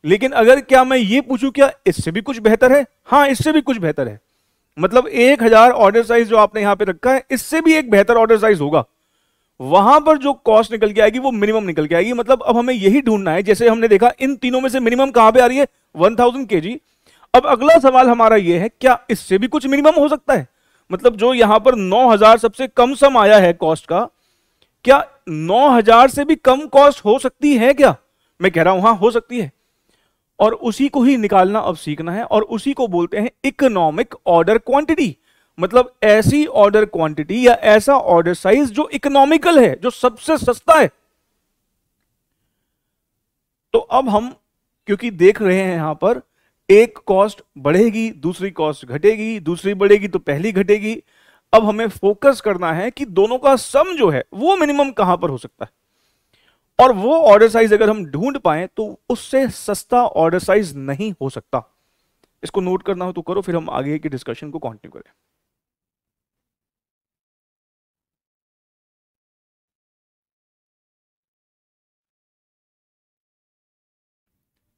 लेकिन अगर क्या मैं ये पूछूं क्या इससे भी कुछ बेहतर है हाँ इससे भी कुछ बेहतर है मतलब एक हजार ऑर्डर साइज जो आपने यहां पे रखा है इससे भी एक बेहतर ऑर्डर साइज होगा वहां पर जो कॉस्ट निकल के आएगी वो मिनिमम निकल के आएगी मतलब अब हमें यही ढूंढना है जैसे हमने देखा इन तीनों में से मिनिमम कहां पर आ रही है वन थाउजेंड अब अगला सवाल हमारा यह है क्या इससे भी कुछ मिनिमम हो सकता है मतलब जो यहां पर नौ सबसे कम सम आया है कॉस्ट का क्या नौ हजार से भी कम कॉस्ट हो सकती है क्या मैं कह रहा हूं हां हो सकती है और उसी को ही निकालना अब सीखना है और उसी को बोलते हैं इकोनॉमिक ऑर्डर क्वांटिटी मतलब ऐसी ऑर्डर क्वांटिटी या ऐसा ऑर्डर साइज जो इकोनॉमिकल है जो सबसे सस्ता है तो अब हम क्योंकि देख रहे हैं यहां पर एक कॉस्ट बढ़ेगी दूसरी कॉस्ट घटेगी दूसरी बढ़ेगी तो पहली घटेगी अब हमें फोकस करना है कि दोनों का सम जो है वो मिनिमम कहां पर हो सकता है और वो ऑर्डर साइज अगर हम ढूंढ पाए तो उससे सस्ता ऑर्डर साइज नहीं हो सकता इसको नोट करना हो तो करो फिर हम आगे की डिस्कशन को कंटिन्यू करें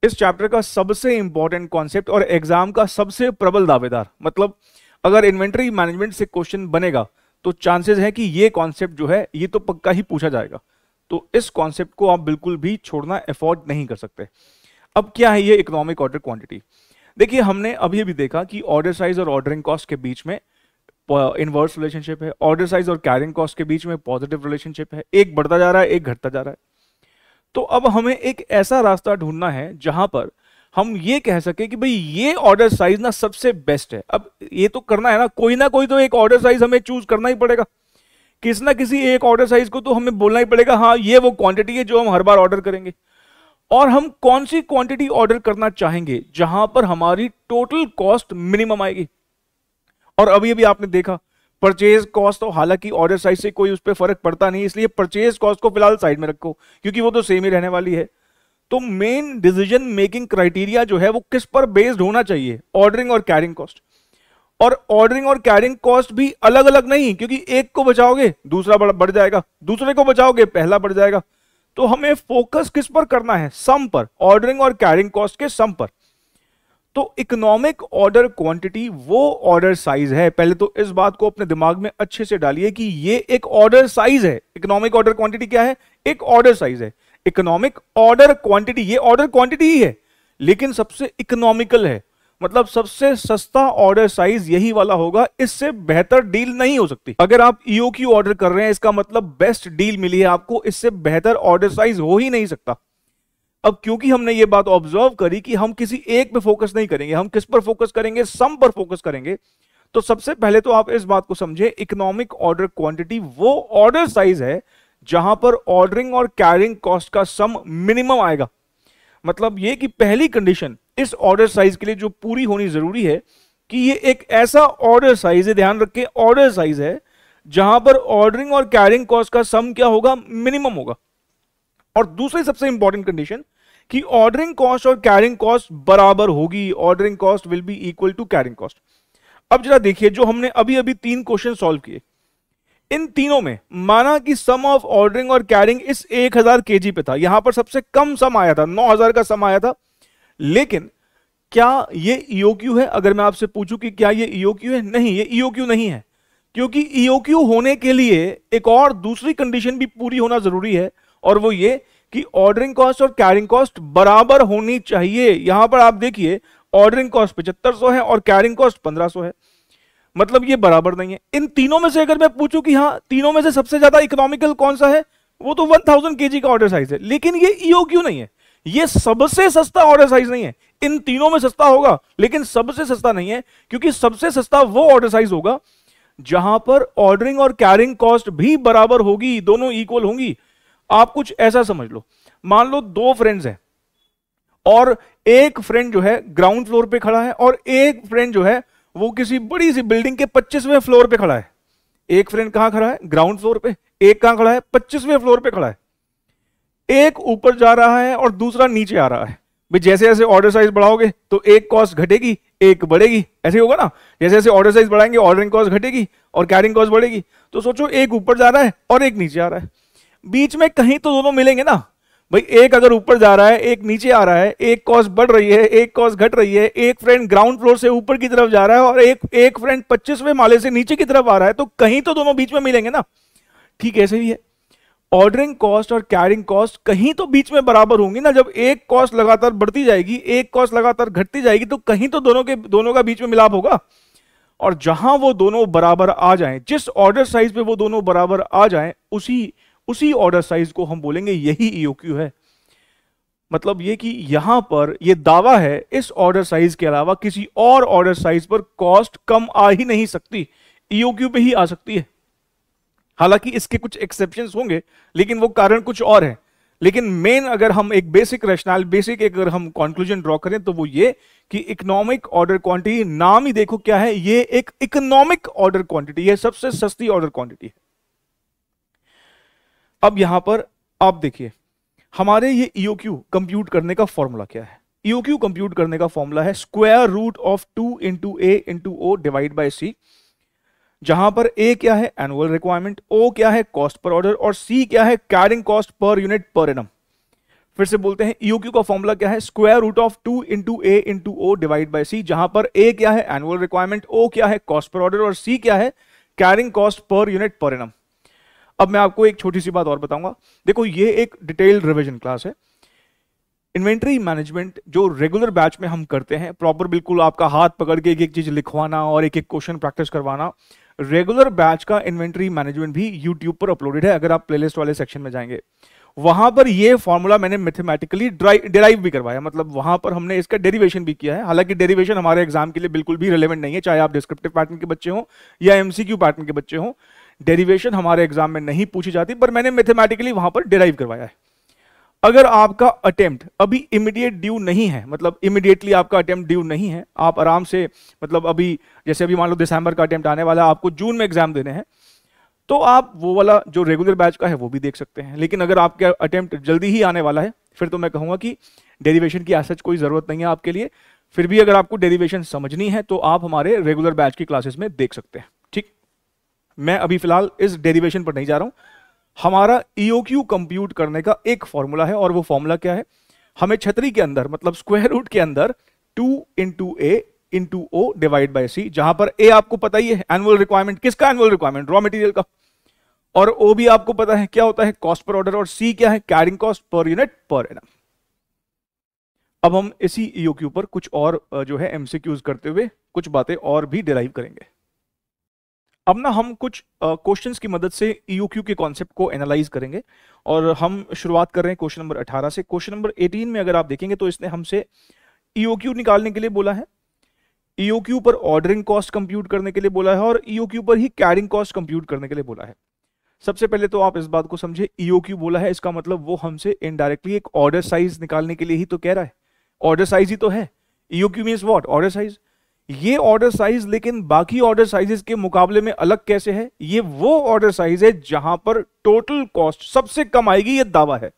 इस चैप्टर का सबसे इंपॉर्टेंट कॉन्सेप्ट और एग्जाम का सबसे प्रबल दावेदार मतलब अगर इन्वेंट्री मैनेजमेंट से क्वेश्चन बनेगा तो चांसेस है कि ये कॉन्सेप्ट जो है ये तो पक्का ही पूछा जाएगा तो इस कॉन्सेप्ट को आप बिल्कुल भी छोड़ना एफोर्ड नहीं कर सकते अब क्या है ये इकोनॉमिक ऑर्डर क्वांटिटी देखिए हमने अभी अभी देखा कि ऑर्डर साइज और ऑर्डरिंग कॉस्ट के बीच में इनवर्स रिलेशनशिप है ऑर्डर साइज और कैरिंग कॉस्ट के बीच में पॉजिटिव रिलेशनशिप है एक बढ़ता जा रहा है एक घटता जा रहा है तो अब हमें एक ऐसा रास्ता ढूंढना है जहां पर हम ये कह सके कि भाई ये ऑर्डर साइज ना सबसे बेस्ट है अब ये तो करना है ना कोई ना कोई तो एक ऑर्डर साइज हमें चूज करना ही पड़ेगा किस ना किसी एक ऑर्डर साइज को तो हमें बोलना ही पड़ेगा हाँ ये वो क्वांटिटी है जो हम हर बार ऑर्डर करेंगे और हम कौन सी क्वांटिटी ऑर्डर करना चाहेंगे जहां पर हमारी टोटल कॉस्ट मिनिमम आएगी और अभी अभी आपने देखा परचेज कॉस्ट तो हालांकि ऑर्डर साइज से कोई उस पर फर्क पड़ता नहीं इसलिए परचेज कॉस्ट को फिलहाल साइड में रखो क्योंकि वो तो सेम ही रहने वाली है तो मेन डिसीजन मेकिंग क्राइटेरिया जो है वो किस पर बेस्ड होना चाहिए ऑर्डरिंग और कैरिंग कॉस्ट और ऑर्डरिंग और कैरिंग कॉस्ट भी अलग अलग नहीं क्योंकि एक को बचाओगे दूसरा बढ़ जाएगा दूसरे को बचाओगे पहला बढ़ जाएगा तो हमें फोकस किस पर करना है सम पर ऑर्डरिंग और कैरिंग कॉस्ट के सम पर तो इकोनॉमिक ऑर्डर क्वांटिटी वो ऑर्डर साइज है पहले तो इस बात को अपने दिमाग में अच्छे से डालिए कि ये एक ऑर्डर साइज है इकोनॉमिक ऑर्डर क्वांटिटी क्या है एक ऑर्डर साइज है इकोनॉमिक ऑर्डर क्वांटिटी ये ऑर्डर क्वांटिटी ही है लेकिन सबसे इकोनॉमिकल है मतलब सबसे सस्ता ऑर्डर साइज यही वाला होगा इससे बेहतर डील नहीं हो सकती अगर आप ईओ क्यू ऑर्डर कर रहे हैं इसका मतलब बेस्ट डील मिली है आपको इससे बेहतर ऑर्डर साइज हो ही नहीं सकता अब क्योंकि हमने ये बात ऑब्जर्व करी कि हम किसी एक पे फोकस नहीं करेंगे हम किस पर फोकस करेंगे सम पर फोकस करेंगे तो सबसे पहले तो आप इस बात को समझे इकोनॉमिक ऑर्डर क्वांटिटी वो ऑर्डर साइज है जहां पर ऑर्डरिंग और कैरिंग कॉस्ट का सम मिनिमम आएगा मतलब ये कि पहली कंडीशन इस ऑर्डर साइज के लिए जो पूरी होनी जरूरी है कि ये एक ऐसा ऑर्डर साइज है ध्यान रखें ऑर्डर साइज है जहां पर ऑर्डरिंग और कैरिंग कॉस्ट का सम क्या होगा मिनिमम होगा और दूसरी सबसे इंपॉर्टेंट कंडीशन कि ऑर्डरिंग कॉस्ट और कैरिंग कॉस्ट बराबर होगी ordering cost will be equal to carrying cost अब जरा देखिए जो हमने अभी अभी तीन क्वेश्चन सॉल्व किए इन तीनों में माना कि सम ऑफ ऑर्डरिंग और कैरिंग इस 1000 हजार के पे था यहां पर सबसे कम सम आया था 9000 का सम आया था लेकिन क्या ये ईओक्यू e है अगर मैं आपसे पूछूं कि क्या ये ईओक्यू e है नहीं ये ईओक्यू e नहीं है क्योंकि ईओक्यू होने के लिए एक और दूसरी कंडीशन भी पूरी होना जरूरी है और वो ये कि ऑर्डरिंग कॉस्ट और कैरिंग कॉस्ट बराबर होनी चाहिए यहां पर आप देखिए ऑर्डरिंग कॉस्ट पचहत्तर है और कैरिंग कॉस्ट पंद्रह है मतलब ये बराबर नहीं है इन तीनों में से अगर मैं पूछूं कि हाँ तीनों में से सबसे ज्यादा इकोनॉमिकल कौन सा है वो तो 1000 थाउजेंड के का ऑर्डर साइज है लेकिन ये ईओ e क्यू नहीं है ये सबसे सस्ता ऑर्डर साइज नहीं है इन तीनों में सस्ता होगा लेकिन सबसे सस्ता नहीं है क्योंकि सबसे सस्ता वो ऑर्डर साइज होगा जहां पर ऑर्डरिंग और कैरिंग कॉस्ट भी बराबर होगी दोनों इक्वल होंगी आप कुछ ऐसा समझ लो मान लो दो फ्रेंड्स हैं और एक फ्रेंड जो है ग्राउंड फ्लोर पे खड़ा है और एक फ्रेंड जो है वो किसी बड़ी सी बिल्डिंग के पच्चीसवें फ्लोर पे खड़ा है एक फ्रेंड कहां खड़ा है ग्राउंड फ्लोर पे एक कहां खड़ा है पच्चीसवें फ्लोर पे खड़ा है एक ऊपर जा रहा है और दूसरा नीचे आ रहा है भाई जैसे जैसे ऑर्डर साइज बढ़ाओगे तो एक कॉस्ट घटेगी एक बढ़ेगी ऐसे होगा ना जैसे जैसे ऑर्डर साइज बढ़ाएंगे ऑर्डरिंग कॉस्ट घटेगी और कैरिंग कॉस्ट बढ़ेगी तो सोचो एक ऊपर जा रहा है और एक नीचे आ रहा है बीच में कहीं तो दोनों मिलेंगे ना भाई एक अगर ऊपर जा रहा है एक नीचे आ रहा है एक कॉस्ट बढ़ रही है एक कॉस्ट घट रही है एक फ्रेंड ग्राउंड फ्लोर से ऊपर की तरफ जा रहा है और एक एक फ्रेंड पच्चीसवें माले से नीचे की तरफ आ रहा है तो कहीं तो दोनों बीच में मिलेंगे ना ठीक ऐसे ही है ऑर्डरिंग कॉस्ट और कैरिंग कॉस्ट कहीं तो बीच में बराबर होंगी ना जब एक कॉस्ट लगातार बढ़ती जाएगी एक कॉस्ट लगातार घटती जाएगी तो कहीं तो दोनों के दोनों का बीच में मिलाप होगा और जहां वो दोनों बराबर आ जाएं जिस ऑर्डर साइज पे वो दोनों बराबर आ जाएं उसी उसी ऑर्डर साइज को हम बोलेंगे यही ईओक्यू e है मतलब ये कि यहां पर ये दावा है इस ऑर्डर साइज के अलावा किसी और ऑर्डर साइज पर कॉस्ट कम आ ही नहीं सकती ईओक्यू e पे ही आ सकती है हालांकि इसके कुछ एक्सेप्शन होंगे लेकिन वो कारण कुछ और है लेकिन मेन अगर हम एक बेसिक रेशनल बेसिक एक अगर हम कॉन्क्लूजन ड्रॉ करें तो वो ये कि इकोनॉमिक ऑर्डर क्वांटिटी नाम ही देखो क्या है ये एक इकोनॉमिक ऑर्डर क्वांटिटी है सबसे सस्ती ऑर्डर क्वांटिटी है अब यहां पर आप देखिए हमारे ये EOQ कंप्यूट करने का फॉर्मूला क्या है EOQ कंप्यूट करने का फॉर्मूला है square root of two into A into O divide by C जहां पर ए क्या है एनुअल रिक्वायरमेंट ओ क्या है कॉस्ट पर ऑर्डर और सी क्या है carrying cost per unit per annum फिर से बोलते हैं EOQ का फॉर्मूला क्या है square root of two into A into O divide by C जहां पर ए क्या है एनुअल रिक्वायरमेंट ओ क्या है कॉस्ट पर ऑर्डर और सी क्या है carrying cost per unit per annum अब मैं आपको एक छोटी सी बात और बताऊंगा देखो ये एक डिटेल्ड रिविजन क्लास है इन्वेंट्री मैनेजमेंट जो रेगुलर बैच में हम करते हैं प्रॉपर बिल्कुल आपका हाथ पकड़ के एक एक चीज लिखवाना और एक एक क्वेश्चन प्रैक्टिस करवाना रेगुलर बैच का इन्वेंट्री मैनेजमेंट भी यूट्यूब पर अपलोडेड है अगर आप प्लेलिस्ट वाले सेक्शन में जाएंगे वहां पर ये फॉर्मूला मैंने मैथमेटिकली डेराइव भी करवाया मतलब वहां पर हमने इसका डेरिवेशन भी किया है हालांकि डेरिवेशन हमारे एग्जाम के लिए बिल्कुल भी रिलेवेंट नहीं है चाहे आप डिस्क्रिप्टिव पैटर्न के बच्चे हो या एमसीक्यू पैटर्न के बच्चे हो डेरिवेशन हमारे एग्जाम में नहीं पूछी जाती पर मैंने मैथमेटिकली वहां पर डिराइव करवाया है अगर आपका अटेम्प्ट अभी इमीडिएट ड्यू नहीं है मतलब इमीडिएटली आपका अटेम्प्ट ड्यू नहीं है आप आराम से मतलब अभी जैसे अभी मान लो दिसंबर का अटेम्प्ट आने वाला है आपको जून में एग्जाम देने हैं तो आप वो वाला जो रेगुलर बैच का है वो भी देख सकते हैं लेकिन अगर आपका अटेम्प्ट जल्दी ही आने वाला है फिर तो मैं कहूँगा कि डेरीवेशन की ऐसा कोई ज़रूरत नहीं है आपके लिए फिर भी अगर आपको डेरीवेशन समझनी है तो आप हमारे रेगुलर बैच की क्लासेस में देख सकते हैं मैं अभी फिलहाल इस डेरिवेशन पर नहीं जा रहा हूं हमारा ईओक्यू e कंप्यूट करने का एक फॉर्मूला है और वो फॉर्मूला क्या है हमें छतरी के अंदर मतलब स्क्वायर रूट के अंदर two into A into O divide by C जहां पर ए आपको पता ही है एनुअल रिक्वायरमेंट किसका एनुअल रिक्वायरमेंट रॉ मटेरियल का और ओ भी आपको पता है क्या होता है कॉस्ट पर ऑर्डर और सी क्या है carrying cost per unit per annum अब हम इसी ईओ e पर कुछ और जो है एमसीक्यूज करते हुए कुछ बातें और भी डिराइव करेंगे अब ना हम कुछ क्वेश्चंस uh, की मदद से क्यू e के कॉन्सेप्ट को एनालाइज करेंगे और हम शुरुआत कर रहे हैं क्वेश्चन नंबर 18 से क्वेश्चन नंबर 18 में अगर आप देखेंगे तो इसने हमसे क्यू e निकालने के लिए बोला है क्यू e पर ऑर्डरिंग कॉस्ट कंप्यूट करने के लिए बोला है और क्यू पर ही कैरिंग कॉस्ट कंप्यूट करने के लिए बोला है सबसे पहले तो आप इस बात को समझे ईओ क्यू बोला है इसका मतलब वो हमसे इनडायरेक्टली एक ऑर्डर साइज निकालने के लिए ही तो कह रहा है ऑर्डर साइज ही तो है EOQ means what order size ये ऑर्डर साइज लेकिन बाकी ऑर्डर साइजेस के मुकाबले में अलग कैसे है ये वो ऑर्डर साइज है जहां पर टोटल कॉस्ट सबसे कम आएगी ये दावा है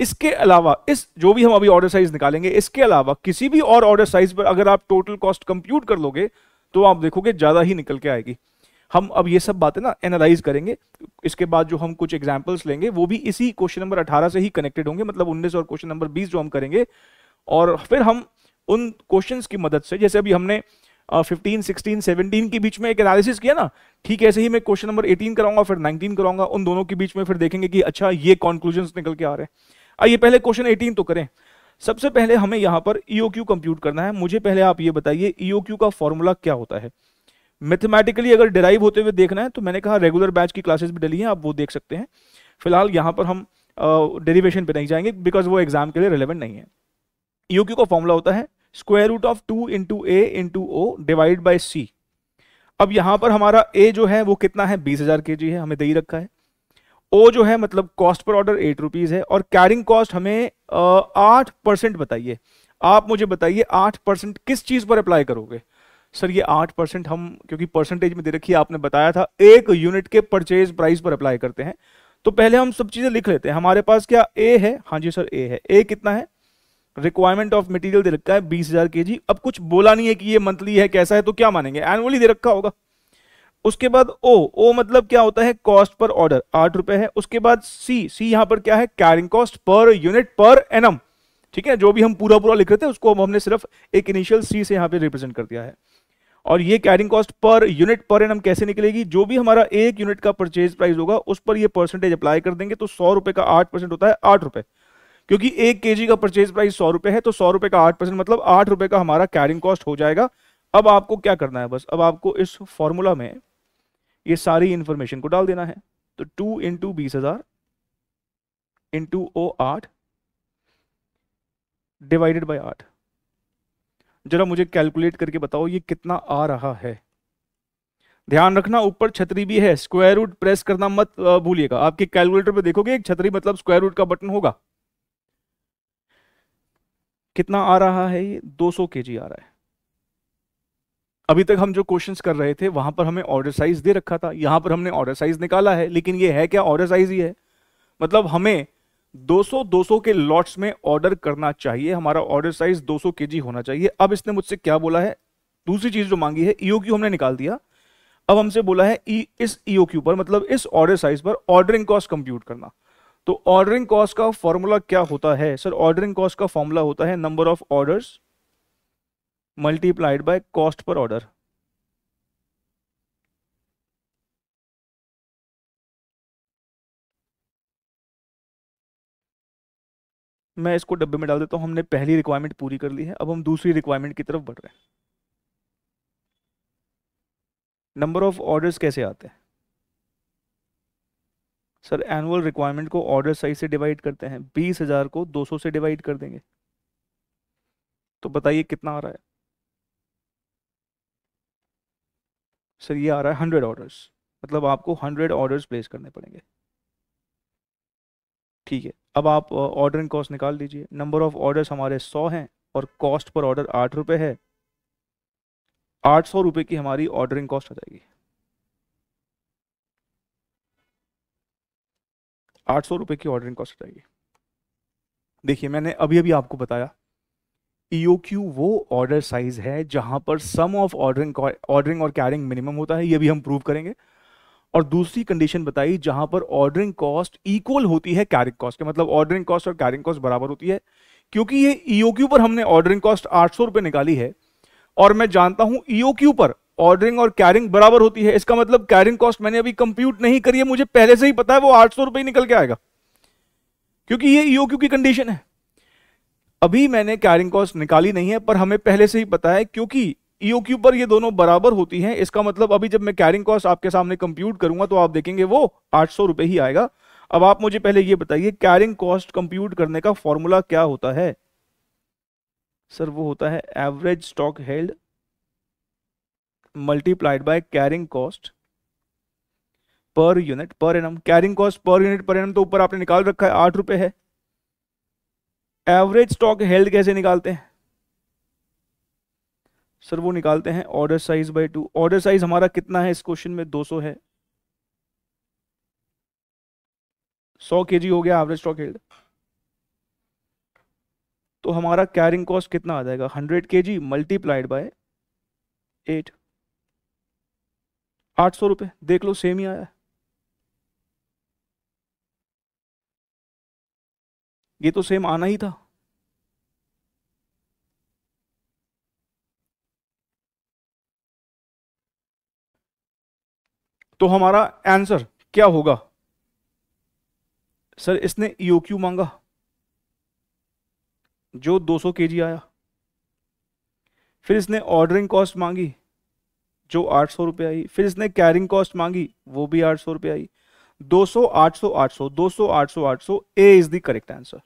इसके अलावा इस जो भी हम अभी ऑर्डर साइज निकालेंगे इसके अलावा किसी भी और ऑर्डर साइज पर अगर आप टोटल कॉस्ट कंप्यूट कर लोगे तो आप देखोगे ज्यादा ही निकल के आएगी हम अब ये सब बातें ना एनालाइज करेंगे इसके बाद जो हम कुछ एग्जाम्पल्स लेंगे वो भी इसी क्वेश्चन नंबर 18 से ही कनेक्टेड होंगे मतलब 19 और क्वेश्चन नंबर 20 जो हम करेंगे और फिर हम उन क्वेश्चंस की मदद से जैसे अभी हमने फिफ्टीन सिक्सटीन सेवनटीन के बीच में एक एनालिसिस किया ना ठीक ऐसे ही मैं क्वेश्चन नंबर एटीन कराऊंगा फिर नाइनटीन कराऊंगा उन दोनों के बीच में फिर देखेंगे कि अच्छा ये कॉन्क्लूजन निकल के आ रहे हैं आइए पहले क्वेश्चन एटीन तो करें सबसे पहले हमें यहाँ पर क्यू e कंप्यूट करना है मुझे पहले आप ये बताइए क्यू e का फॉर्मूला क्या होता है मैथमेटिकली अगर डिराइव होते हुए देखना है तो मैंने कहा रेगुलर बैच की क्लासेस भी डली हैं आप वो देख सकते हैं फिलहाल यहाँ पर हम डेरिवेशन पे नहीं जाएंगे बिकॉज वो एग्जाम के लिए रिलेवेंट नहीं है क्यू e का फॉर्मूला होता है square root of two into A into O divide by C अब यहां पर हमारा ए जो है वो कितना है बीस हजार के जी है हमें दे ही रखा है ओ जो है मतलब cost per order eight rupees है और कैरिंग कॉस्ट हमें आठ परसेंट बताइए आप मुझे बताइए आठ परसेंट किस चीज पर अप्लाई करोगे सर ये आठ परसेंट हम क्योंकि परसेंटेज में दे रखी है आपने बताया था एक यूनिट के परचेज प्राइस पर अप्लाई करते हैं तो पहले हम सब चीजें लिख लेते हैं हमारे पास क्या ए है हाँ जी सर ए है ए कितना है रिक्वायरमेंट ऑफ मटेरियल दे रखा है बीस हजार के जी अब कुछ बोला नहीं है कि ये मंथली है कैसा है तो क्या मानेंगे एनुअली दे रखा होगा उसके बाद ओ ओ मतलब क्या होता है कॉस्ट पर ऑर्डर आठ रुपए है उसके बाद सी सी यहां पर क्या है carrying cost per unit per annum ठीक है जो भी हम पूरा पूरा लिख रहे थे उसको हमने सिर्फ एक इनिशियल सी से यहाँ पे रिप्रेजेंट कर दिया है और ये carrying cost per unit per annum कैसे निकलेगी जो भी हमारा एक यूनिट का परचेज प्राइस होगा उस पर ये परसेंटेज अप्लाई कर देंगे तो सौ रुपए का आठ परसेंट होता है आठ रुपए क्योंकि एक के का परचेज प्राइस सौ रुपए है तो सौ रुपए का आठ परसेंट मतलब आठ रुपए का हमारा कैरिंग कॉस्ट हो जाएगा अब आपको क्या करना है बस अब आपको इस फॉर्मूला में ये सारी इंफॉर्मेशन को डाल देना है तो टू इंटू बीस हजार इंटू ओ आठ डिवाइडेड बाय आठ जरा मुझे कैलकुलेट करके बताओ ये कितना आ रहा है ध्यान रखना ऊपर छतरी भी है स्क्वायर रूट प्रेस करना मत भूलिएगा आपके कैलकुलेटर पे देखोगे एक छतरी मतलब स्क्वायर रूट का बटन होगा कितना आ रहा है ये 200 केजी आ रहा है अभी तक हम जो क्वेश्चंस कर रहे थे वहां पर हमें ऑर्डर साइज दे रखा था यहां पर हमने ऑर्डर साइज निकाला है लेकिन ये है क्या ऑर्डर साइज ही है मतलब हमें 200 200 के लॉट्स में ऑर्डर करना चाहिए हमारा ऑर्डर साइज 200 केजी होना चाहिए अब इसने मुझसे क्या बोला है दूसरी चीज जो मांगी है ईओ e हमने निकाल दिया अब हमसे बोला है e- इस ईओ e पर मतलब इस ऑर्डर साइज पर ऑर्डरिंग कॉस्ट कंप्यूट करना तो ऑर्डरिंग कॉस्ट का फॉर्मूला क्या होता है सर ऑर्डरिंग कॉस्ट का फॉर्मूला होता है number of orders multiplied by cost per order मैं इसको डब्बे में डाल देता हूं हमने पहली रिक्वायरमेंट पूरी कर ली है अब हम दूसरी रिक्वायरमेंट की तरफ बढ़ रहे हैं नंबर ऑफ ऑर्डर्स कैसे आते हैं सर एनुअल रिक्वायरमेंट को ऑर्डर साइज से डिवाइड करते हैं बीस हज़ार को दो सौ से डिवाइड कर देंगे तो बताइए कितना आ रहा है सर ये आ रहा है हंड्रेड ऑर्डर्स मतलब आपको हंड्रेड ऑर्डर्स प्लेस करने पड़ेंगे ठीक है अब आप ऑर्डरिंग कॉस्ट निकाल दीजिए नंबर ऑफ ऑर्डर्स हमारे सौ हैं और कॉस्ट पर ऑर्डर आठ रुपये है आठ सौ रुपये की हमारी ऑर्डरिंग कॉस्ट आ जाएगी आठ सौ रुपये की ऑर्डरिंग कॉस्ट आएगी देखिए मैंने अभी अभी आपको बताया ईओक्यू e वो ऑर्डर साइज है जहां पर सम ऑफ ऑर्डरिंग ऑर्डरिंग और कैरिंग मिनिमम होता है ये भी हम प्रूव करेंगे और दूसरी कंडीशन बताई जहां पर ऑर्डरिंग कॉस्ट इक्वल होती है कैरिंग कॉस्ट के मतलब ऑर्डरिंग कॉस्ट और कैरिंग कॉस्ट बराबर होती है क्योंकि ये ईओक्यू e पर हमने ऑर्डरिंग कॉस्ट आठ सौ निकाली है और मैं जानता हूं ईओक्यू e पर ऑर्डरिंग और कैरिंग बराबर होती है इसका मतलब कैरिंग कॉस्ट मैंने अभी कंप्यूट नहीं करी है मुझे पहले से ही पता है वो आठ सौ रुपये निकल के आएगा क्योंकि ये ईओक्यू e की कंडीशन है अभी मैंने कैरिंग कॉस्ट निकाली नहीं है पर हमें पहले से ही पता है क्योंकि ईओक्यू e पर ये दोनों बराबर होती हैं इसका मतलब अभी जब मैं कैरिंग कॉस्ट आपके सामने कंप्यूट करूंगा तो आप देखेंगे वो आठ सौ रुपए ही आएगा अब आप मुझे पहले ये बताइए कैरिंग कॉस्ट कंप्यूट करने का फॉर्मूला क्या होता है सर वो होता है average stock held multiplied by carrying cost per unit per annum carrying cost per unit per annum तो ऊपर आपने निकाल रखा है आठ रुपए है एवरेज स्टॉक हेल्ड कैसे निकालते हैं सर वो निकालते हैं order size by two order size हमारा कितना है इस क्वेश्चन में 200 है 100 केजी हो गया एवरेज स्टॉक हेल्ड तो हमारा कैरिंग कॉस्ट कितना आ जाएगा 100 केजी मल्टीप्लाइड बाय एट आठ सौ रुपये देख लो सेम ही आया ये तो सेम आना ही था तो हमारा आंसर क्या होगा सर इसने ईओक्यू e मांगा जो 200 केजी आया फिर इसने ऑर्डरिंग कॉस्ट मांगी जो आठ सौ रुपये आई फिर इसने कैरिंग कॉस्ट मांगी वो भी आठ सौ रुपये आई दो सौ आठ सौ आठ सौ दो सौ आठ सौ आठ सौ A is the correct answer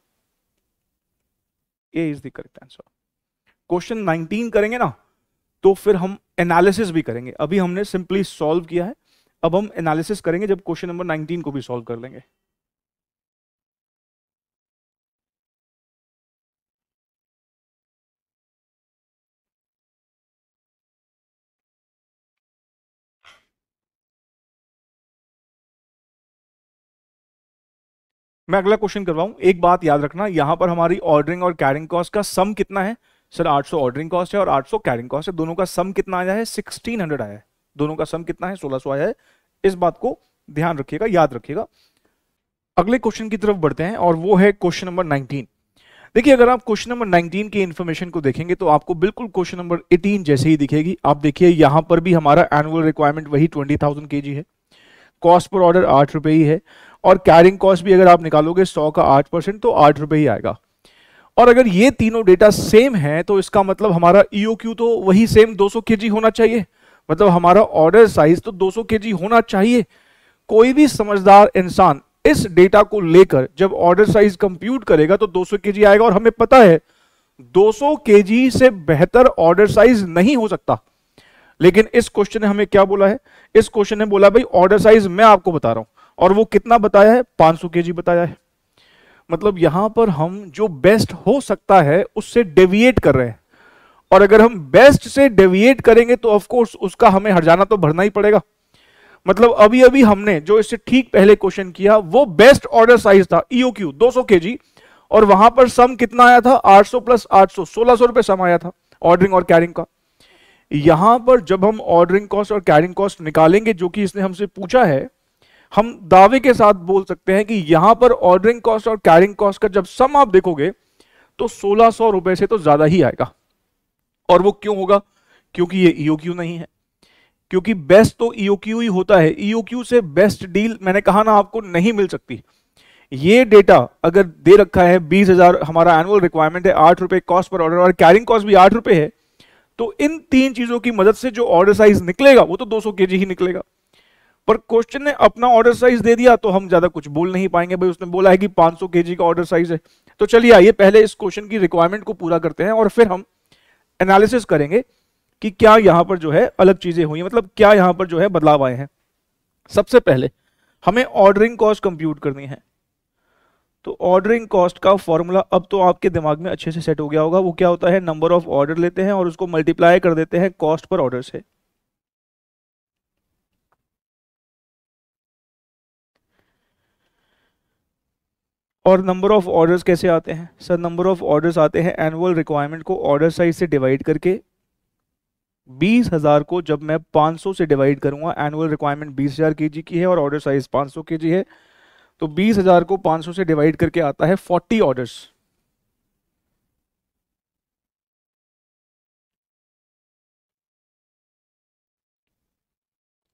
A is the correct answer question nineteen करेंगे ना तो फिर हम एनालिसिस भी करेंगे अभी हमने सिंपली सॉल्व किया है अब हम एनालिसिस करेंगे जब क्वेश्चन नंबर नाइनटीन को भी सॉल्व कर लेंगे मैं अगला क्वेश्चन करवाऊं एक बात याद रखना यहां पर हमारी ऑर्डरिंग और कैरिंग कॉस्ट का सम कितना है सर 800 ऑर्डरिंग कॉस्ट है और 800 कैरिंग कॉस्ट है दोनों का सम कितना आया है 1600 आया है दोनों का सम कितना है 1600 आया है इस बात को ध्यान रखिएगा याद रखिएगा अगले क्वेश्चन की तरफ बढ़ते हैं और वो है क्वेश्चन नंबर नाइनटीन देखिए अगर आप क्वेश्चन नंबर नाइनटीन के इन्फॉर्मेशन को देखेंगे तो आपको बिल्कुल क्वेश्चन नंबर एटीन जैसे ही दिखेगी आप देखिए यहां पर भी हमारा एनुअल रिक्वायरमेंट वही ट्वेंटी थाउजेंड है कॉस्ट पर ऑर्डर आठ रुपए ही है और कैरिंग कॉस्ट भी अगर आप निकालोगे सौ का आठ परसेंट तो आठ रुपये ही आएगा और अगर ये तीनों डेटा सेम है तो इसका मतलब हमारा ईओ e क्यू तो वही सेम 200 केजी होना चाहिए मतलब हमारा ऑर्डर साइज तो 200 केजी होना चाहिए कोई भी समझदार इंसान इस डेटा को लेकर जब ऑर्डर साइज कंप्यूट करेगा तो 200 केजी आएगा और हमें पता है 200 केजी से बेहतर ऑर्डर साइज नहीं हो सकता लेकिन इस क्वेश्चन ने हमें क्या बोला है इस क्वेश्चन ने बोला भाई ऑर्डर साइज मैं आपको बता रहा हूं और वो कितना बताया है 500 सौ बताया है मतलब यहां पर हम जो बेस्ट हो सकता है उससे डेविएट कर रहे हैं और अगर हम बेस्ट से डेविएट करेंगे तो ऑफकोर्स उसका हमें हरजाना तो भरना ही पड़ेगा मतलब अभी अभी हमने जो इससे ठीक पहले क्वेश्चन किया वो बेस्ट ऑर्डर साइज था ईओ e क्यू दो सौ और वहां पर सम कितना आया था 800 प्लस 800 1600 रुपए सम आया था ऑर्डरिंग और कैरिंग का यहां पर जब हम ऑर्डरिंग कॉस्ट और कैरिंग कॉस्ट निकालेंगे जो कि इसने हमसे पूछा है हम दावे के साथ बोल सकते हैं कि यहां पर ऑर्डरिंग कॉस्ट और कैरिंग कॉस्ट का जब सम आप देखोगे तो सोलह सौ रुपए से तो ज्यादा ही आएगा और वो क्यों होगा क्योंकि ये ईओक्यू e नहीं है क्योंकि बेस्ट तो ईओक्यू e ही होता है ईओक्यू e से बेस्ट डील मैंने कहा ना आपको नहीं मिल सकती ये डेटा अगर दे रखा है बीस हजार हमारा एनुअल रिक्वायरमेंट है आठ रुपए कॉस्ट पर ऑर्डर और कैरिंग कॉस्ट भी आठ रुपए है तो इन तीन चीजों की मदद से जो ऑर्डर साइज निकलेगा वो तो के जी ही निकलेगा पर क्वेश्चन ने अपना ऑर्डर साइज दे दिया तो हम ज्यादा कुछ बोल नहीं पाएंगे भाई उसने बोला है कि 500 सौ का ऑर्डर साइज है तो चलिए आइए पहले इस क्वेश्चन की रिक्वायरमेंट को पूरा करते हैं और फिर हम एनालिसिस करेंगे कि क्या यहां पर जो है अलग चीजें हुई मतलब क्या यहां पर जो है बदलाव आए हैं सबसे पहले हमें ऑर्डरिंग कॉस्ट कंप्यूट करनी है तो ऑर्डरिंग कॉस्ट का फॉर्मूला अब तो आपके दिमाग में अच्छे से सेट हो गया होगा वो क्या होता है नंबर ऑफ ऑर्डर लेते हैं और उसको मल्टीप्लाई कर देते हैं कॉस्ट पर ऑर्डर से और नंबर ऑफ़ ऑर्डर्स कैसे आते हैं सर नंबर ऑफ़ ऑर्डर्स आते हैं एनुअल रिक्वायरमेंट को ऑर्डर साइज से डिवाइड करके बीस हज़ार को जब मैं पाँच सौ से डिवाइड करूंगा एनुअल रिक्वायरमेंट बीस हज़ार के जी की है और ऑर्डर साइज़ पाँच सौ के जी है तो बीस हज़ार को पाँच सौ से डिवाइड करके आता है फोर्टी ऑर्डर्स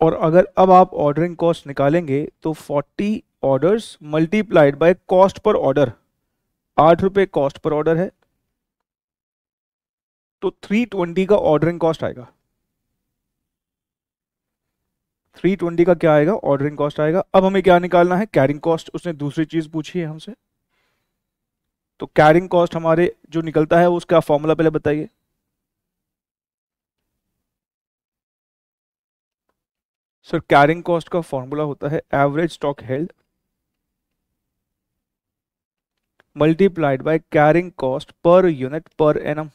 और अगर अब आप ऑर्डरिंग कॉस्ट निकालेंगे तो forty orders multiplied by cost per order आठ रुपए कॉस्ट पर ऑर्डर है तो थ्री ट्वेंटी का ऑर्डरिंग कॉस्ट आएगा थ्री ट्वेंटी का क्या आएगा ऑर्डरिंग कॉस्ट आएगा अब हमें क्या निकालना है कैरिंग कॉस्ट उसने दूसरी चीज पूछी है हमसे तो कैरिंग कॉस्ट हमारे जो निकलता है उसका फॉर्मूला पहले बताइए सर कैरिंग कॉस्ट का फॉर्मूला होता है average stock held multiplied by carrying cost per unit per annum.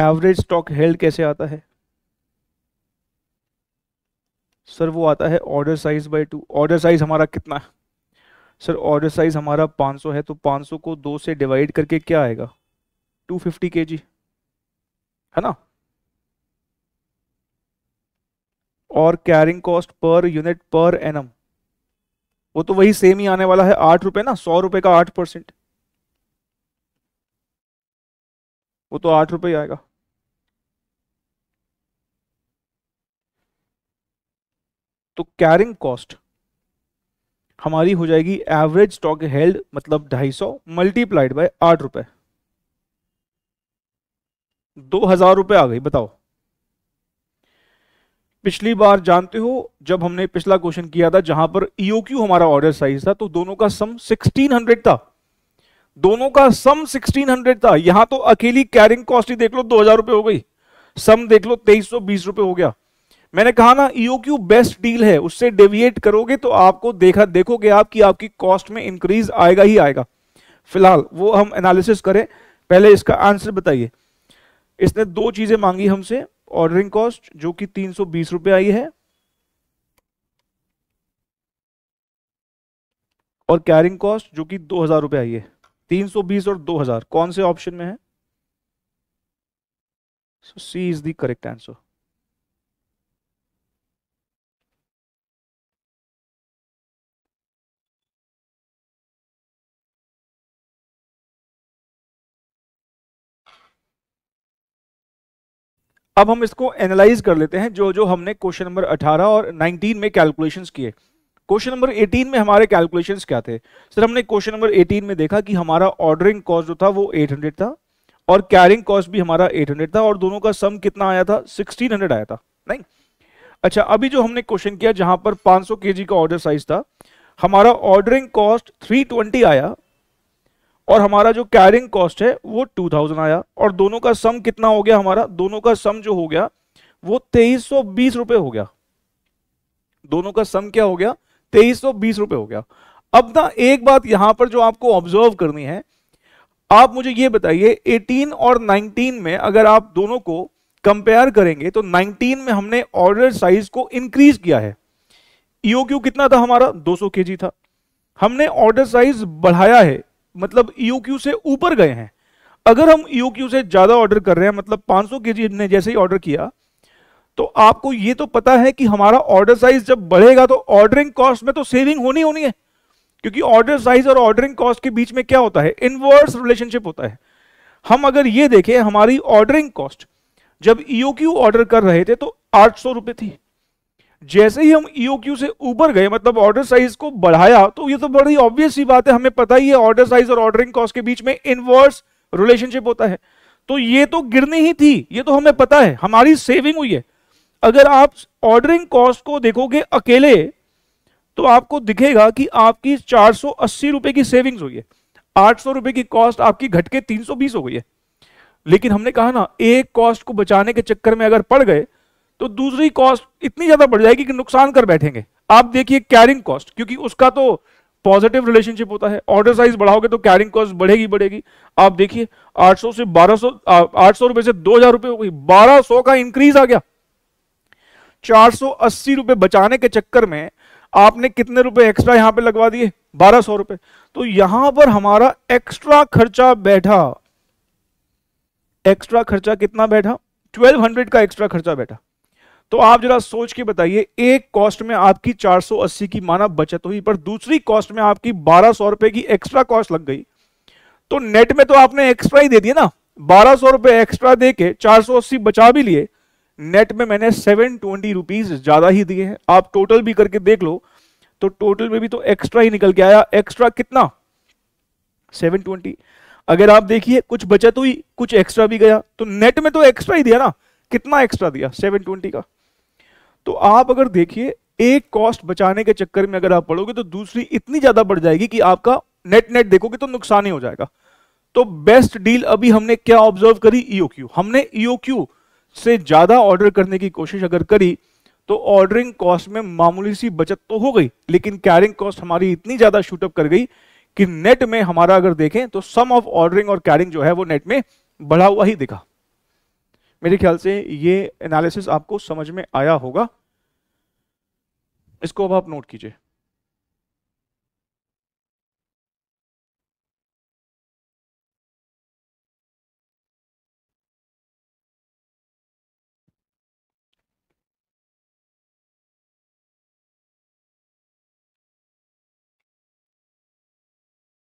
Average stock held कैसे आता है सर वो आता है order size by two order size हमारा कितना है सर ऑर्डर साइज हमारा 500 है तो 500 को दो से डिवाइड करके क्या आएगा 250 फिफ्टी है ना और carrying cost per unit per annum वो तो वही सेम ही आने वाला है आठ रुपए ना सौ रुपए का आठ परसेंट वो तो आठ रुपए ही आएगा तो कैरिंग कॉस्ट हमारी हो जाएगी एवरेज स्टॉक हेल्ड मतलब ढाई सौ मल्टीप्लाइड बाय आठ रुपए दो हजार रुपए आ गई बताओ पिछली बार जानते हो जब हमने पिछला क्वेश्चन किया था जहां पर ईओक्यू e हमारा ऑर्डर साइज था तो दोनों का सम 1600 था दोनों का सम 1600 था यहां तो अकेली कैरिंग कॉस्ट ही देख लो दो हजार रुपए हो गई सम देख लो तेईस सौ बीस रुपए हो गया मैंने कहा ना ईओक्यू बेस्ट डील है उससे डेविएट करोगे तो आपको देखा देखोगे आप कि आपकी कॉस्ट में इंक्रीज आएगा ही आएगा फिलहाल वो हम एनालिसिस करें पहले इसका आंसर बताइए इसने दो चीजें मांगी हमसे ऑर्डरिंग कॉस्ट जो कि तीन सौ बीस रुपए आई है और कैरिंग कॉस्ट जो कि दो हजार रुपये आई है तीन सौ बीस और दो हजार कौन से ऑप्शन में है C is the correct answer अब हम इसको एनालाइज कर लेते हैं जो जो हमने क्वेश्चन नंबर 18 और 19 में कैलकुलेशंस किए क्वेश्चन नंबर 18 में हमारे कैलकुलेशंस क्या थे सर हमने क्वेश्चन नंबर 18 में देखा कि हमारा ऑर्डरिंग कॉस्ट जो था वो 800 था और कैरिंग कॉस्ट भी हमारा 800 था और दोनों का सम कितना आया था 1600 आया था नहीं अच्छा अभी जो हमने क्वेश्चन किया जहां पर पांच सौ का ऑर्डर साइज था हमारा ऑर्डरिंग कॉस्ट थ्री आया और हमारा जो कैरिंग कॉस्ट है वो टू थाउजेंड आया और दोनों का सम कितना हो गया हमारा दोनों का सम जो हो गया वो तेईस सौ बीस रुपए हो गया दोनों का सम क्या हो गया तेईस सौ बीस रुपए हो गया अब ना एक बात यहां पर जो आपको ऑब्जर्व करनी है आप मुझे ये बताइए 18 और 19 में अगर आप दोनों को कंपेयर करेंगे तो 19 में हमने ऑर्डर साइज को इंक्रीज किया है ईओ e कितना था हमारा 200 सौ था हमने ऑर्डर साइज बढ़ाया है मतलब ईओक्यू e से ऊपर गए हैं अगर हम ईओक्यू e से ज़्यादा ऑर्डर कर रहे हैं मतलब 500 जी ने जैसे ही ऑर्डर किया तो आपको ये तो पता है कि हमारा ऑर्डर साइज जब बढ़ेगा तो ऑर्डरिंग कॉस्ट में तो सेविंग होनी होनी है क्योंकि ऑर्डर साइज और ऑर्डरिंग कॉस्ट के बीच में क्या होता है इनवर्स रिलेशनशिप होता है हम अगर ये देखें हमारी ऑर्डरिंग कॉस्ट जब ईओक्यू e ऑर्डर कर रहे थे तो आठ सौ थी जैसे ही हम ईओक्यू e से ऊपर गए मतलब ऑर्डर साइज को बढ़ाया तो ये तो बड़ी ऑब्वियस ही बात है हमें पता ही है ऑर्डर साइज और ऑर्डरिंग कॉस्ट के बीच में इनवर्स रिलेशनशिप होता है तो ये तो गिरनी ही थी ये तो हमें पता है हमारी सेविंग हुई है अगर आप ऑर्डरिंग कॉस्ट को देखोगे अकेले तो आपको दिखेगा कि आपकी चार रुपए की सेविंग्स हुई है आठ रुपए की कॉस्ट आपकी तीन सौ तीन हो गई है लेकिन हमने कहा ना एक कॉस्ट को बचाने के चक्कर में अगर पड़ गए तो दूसरी कॉस्ट इतनी ज्यादा बढ़ जाएगी कि नुकसान कर बैठेंगे आप देखिए कैरिंग कॉस्ट क्योंकि उसका तो पॉजिटिव रिलेशनशिप होता है ऑर्डर साइज बढ़ाओगे तो कैरिंग कॉस्ट बढ़ेगी बढ़ेगी आप देखिए 800 से 1200 800 रुपए से 2000 रुपए हो गई 1200 का इंक्रीज आ गया 480 रुपए बचाने के चक्कर में आपने कितने रुपए एक्स्ट्रा यहां पे लगवा दिए 1200 रुपए तो यहां पर हमारा एक्स्ट्रा खर्चा बैठा एक्स्ट्रा खर्चा कितना बैठा ट्वेल्व का एक्स्ट्रा खर्चा बैठा तो आप जरा सोच के बताइए एक कॉस्ट में आपकी 480 की माना बचत हुई पर दूसरी कॉस्ट में आपकी बारह सौ रुपए की एक्स्ट्रा कॉस्ट लग गई तो नेट में तो आपने एक्स्ट्रा ही दे दिया ना बारह सौ रुपए एक्स्ट्रा दे के चार बचा भी लिए नेट में मैंने सेवन ट्वेंटी रुपीज ज्यादा ही दिए हैं आप टोटल भी करके देख लो तो टोटल में भी तो एक्स्ट्रा ही निकल के आया एक्स्ट्रा कितना सेवन ट्वेंटी अगर आप देखिए कुछ बचत हुई कुछ एक्स्ट्रा भी गया तो नेट में तो एक्स्ट्रा ही दिया ना कितना एक्स्ट्रा दिया 720 का तो आप अगर देखिए एक कॉस्ट बचाने के चक्कर में अगर आप पढ़ोगे तो दूसरी इतनी ज्यादा बढ़ जाएगी कि आपका नेट नेट देखोगे तो नुकसान ही हो जाएगा तो बेस्ट डील अभी हमने क्या ऑब्जर्व करी ईओक्यू e हमने ईओक्यू e से ज्यादा ऑर्डर करने की कोशिश अगर करी तो ऑर्डरिंग कॉस्ट में मामूली सी बचत तो हो गई लेकिन कैरिंग कॉस्ट हमारी इतनी ज्यादा शूटअप कर गई कि नेट में हमारा अगर देखें तो सम ऑफ ऑर्डरिंग और कैरिंग जो है वो नेट में बढ़ा हुआ ही दिखा मेरे ख्याल से ये एनालिसिस आपको समझ में आया होगा इसको अब आप नोट कीजिए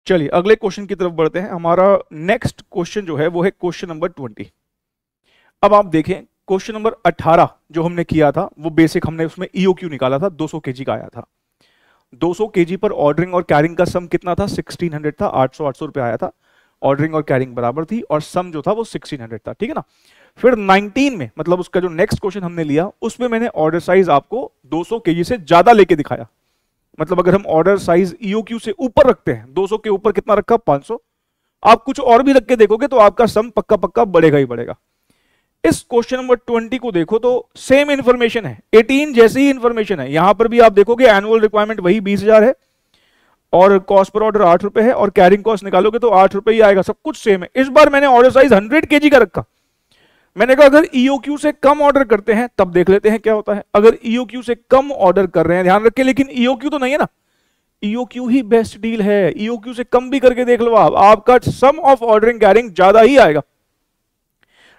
चलिए अगले क्वेश्चन की तरफ बढ़ते हैं हमारा नेक्स्ट क्वेश्चन जो है वो है क्वेश्चन नंबर ट्वेंटी अब आप देखें क्वेश्चन नंबर 18 जो हमने किया था वो बेसिक हमने उसमें ईओक्यू e निकाला था 200 केजी का आया था 200 केजी पर ऑर्डरिंग और कैरिंग का सम कितना था 1600 था 800 800 रुपए आया था ऑर्डरिंग और कैरिंग बराबर थी और सम जो था वो 1600 था ठीक है ना फिर 19 में मतलब उसका जो नेक्स्ट क्वेश्चन हमने लिया उसमें मैंने ऑर्डर साइज आपको दो सौ से ज्यादा लेके दिखाया मतलब अगर हम ऑर्डर साइज ईओक्यू से ऊपर रखते हैं दो के ऊपर कितना रखा पांच आप कुछ और भी रख के देखोगे तो आपका सम पक्का पक्का बढ़ेगा ही बढ़ेगा इस क्वेश्चन नंबर ट्वेंटी को देखो तो सेम इंफॉर्मेशन है एटीन जैसी ही इंफॉर्मेशन है यहां पर भी आप देखोगे एनुअल रिक्वायरमेंट वही बीस हजार है और कॉस्ट पर ऑर्डर आठ रुपए है और कैरिंग कॉस्ट निकालोगे तो आठ रुपए ही आएगा सब कुछ सेम है इस बार मैंने ऑर्डर साइज हंड्रेड के का रखा मैंने कहा अगर ईओ e से कम ऑर्डर करते हैं तब देख लेते हैं क्या होता है अगर ईओ e से कम ऑर्डर कर रहे हैं ध्यान रखें लेकिन ईओ e तो नहीं है ना ईओ ही बेस्ट डील है ईओ से कम भी करके देख लो आप आपका सम ऑफ ऑर्डरिंग कैरिंग ज्यादा ही आएगा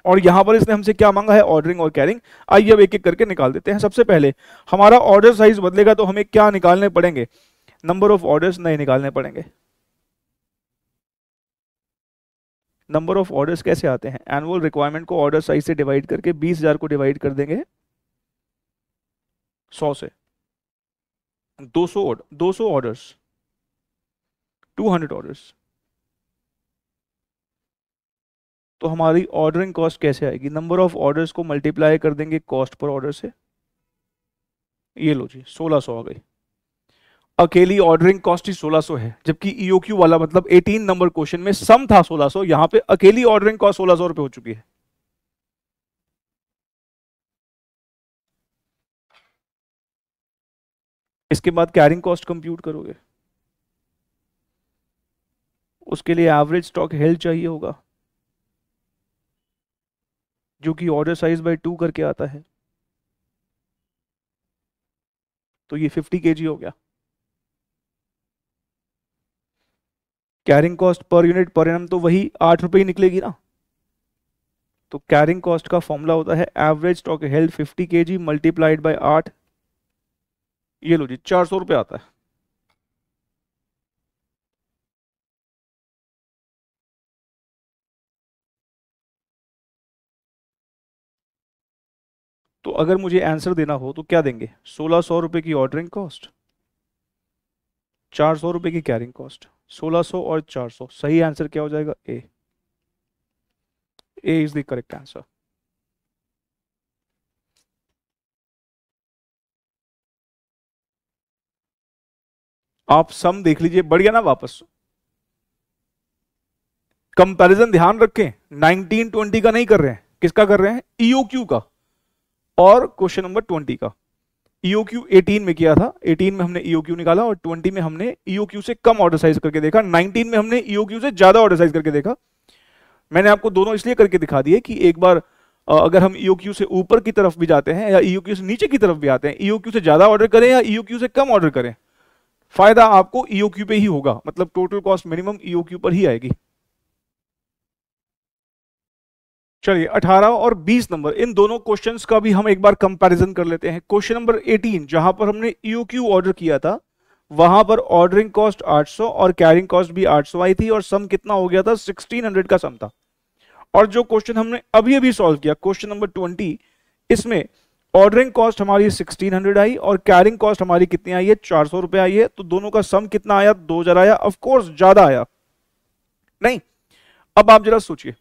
और यहां पर इसने हमसे क्या मांगा है ऑर्डरिंग और कैरिंग आइए अब एक एक करके निकाल देते हैं सबसे पहले हमारा ऑर्डर साइज बदलेगा तो हमें क्या निकालने पड़ेंगे नंबर ऑफ ऑर्डर नहीं निकालने पड़ेंगे नंबर ऑफ ऑर्डर्स कैसे आते हैं एनुअल रिक्वायरमेंट को ऑर्डर साइज से डिवाइड करके 20,000 को डिवाइड कर देंगे 100 से 200 200 ऑर्डर्स 200 ऑर्डर्स तो हमारी ऑर्डरिंग कॉस्ट कैसे आएगी नंबर ऑफ ऑर्डर्स को मल्टीप्लाई कर देंगे कॉस्ट पर ऑर्डर से ये लो जी 1600 आ गई अकेली ऑर्डरिंग कॉस्ट ही 1600 है जबकि ईओक्यू e वाला मतलब 18 नंबर क्वेश्चन में सम था 1600 यहां पे अकेली ऑर्डरिंग कॉस्ट 1600 रुपए हो चुकी है इसके बाद कैरिंग कॉस्ट कंप्यूट करोगे उसके लिए एवरेज स्टॉक हेल्थ चाहिए होगा जो कि ऑर्डर साइज बाय टू करके आता है तो ये फिफ्टी के हो गया carrying cost per unit per annum तो वही आठ रुपये ही निकलेगी ना तो कैरिंग कॉस्ट का फॉर्मूला होता है एवरेज स्टॉक हेल्थ 50 के जी मल्टीप्लाइड बाई आठ ये लो जी चार सौ रुपये आता है तो अगर मुझे आंसर देना हो तो क्या देंगे सोलह सौ रुपये की ऑर्डरिंग कॉस्ट चार सौ रुपये की कैरिंग कॉस्ट सोलह सौ और चार सौ सही आंसर क्या हो जाएगा A A is the correct answer आप सम देख लीजिए बढ़िया ना वापस कंपैरिजन ध्यान रखें 1920 का नहीं कर रहे हैं किसका कर रहे हैं ईओक्यू e का और क्वेश्चन नंबर ट्वेंटी का ईओ क्यू एटीन में किया था एटीन में हमने ईओ क्यू निकाला और ट्वेंटी में हमने ईओ क्यू से कम ऑर्डर साइज करके देखा नाइनटीन में हमने ईओ क्यू से ज्यादा ऑर्डर साइज करके देखा मैंने आपको दोनों इसलिए करके दिखा दिए कि एक बार अगर हम ईओ क्यू से ऊपर की तरफ भी जाते हैं या EOQ क्यू से नीचे की तरफ भी आते हैं EOQ क्यू से ज्यादा ऑर्डर करें या EOQ क्यू से कम ऑर्डर करें फायदा आपको ईओ क्यू पे ही होगा मतलब total cost minimum EOQ पर ही आएगी चलिए 18 और 20 नंबर इन दोनों क्वेश्चंस का भी हम एक बार कंपैरिजन कर लेते हैं क्वेश्चन नंबर 18 जहां पर हमने EOQ ऑर्डर किया था वहां पर ऑर्डरिंग कॉस्ट 800 और कैरिंग कॉस्ट भी 800 आई थी और सम कितना हो गया था 1600 का सम था और जो क्वेश्चन हमने अभी अभी सॉल्व किया क्वेश्चन नंबर 20 इसमें ऑर्डरिंग कॉस्ट हमारी सिक्सटीन आई और कैरिंग कॉस्ट हमारी कितनी आई है चार सौ रुपए आई है तो दोनों का सम कितना आया दो हजार आया ऑफकोर्स ज्यादा आया नहीं अब आप जरा सोचिए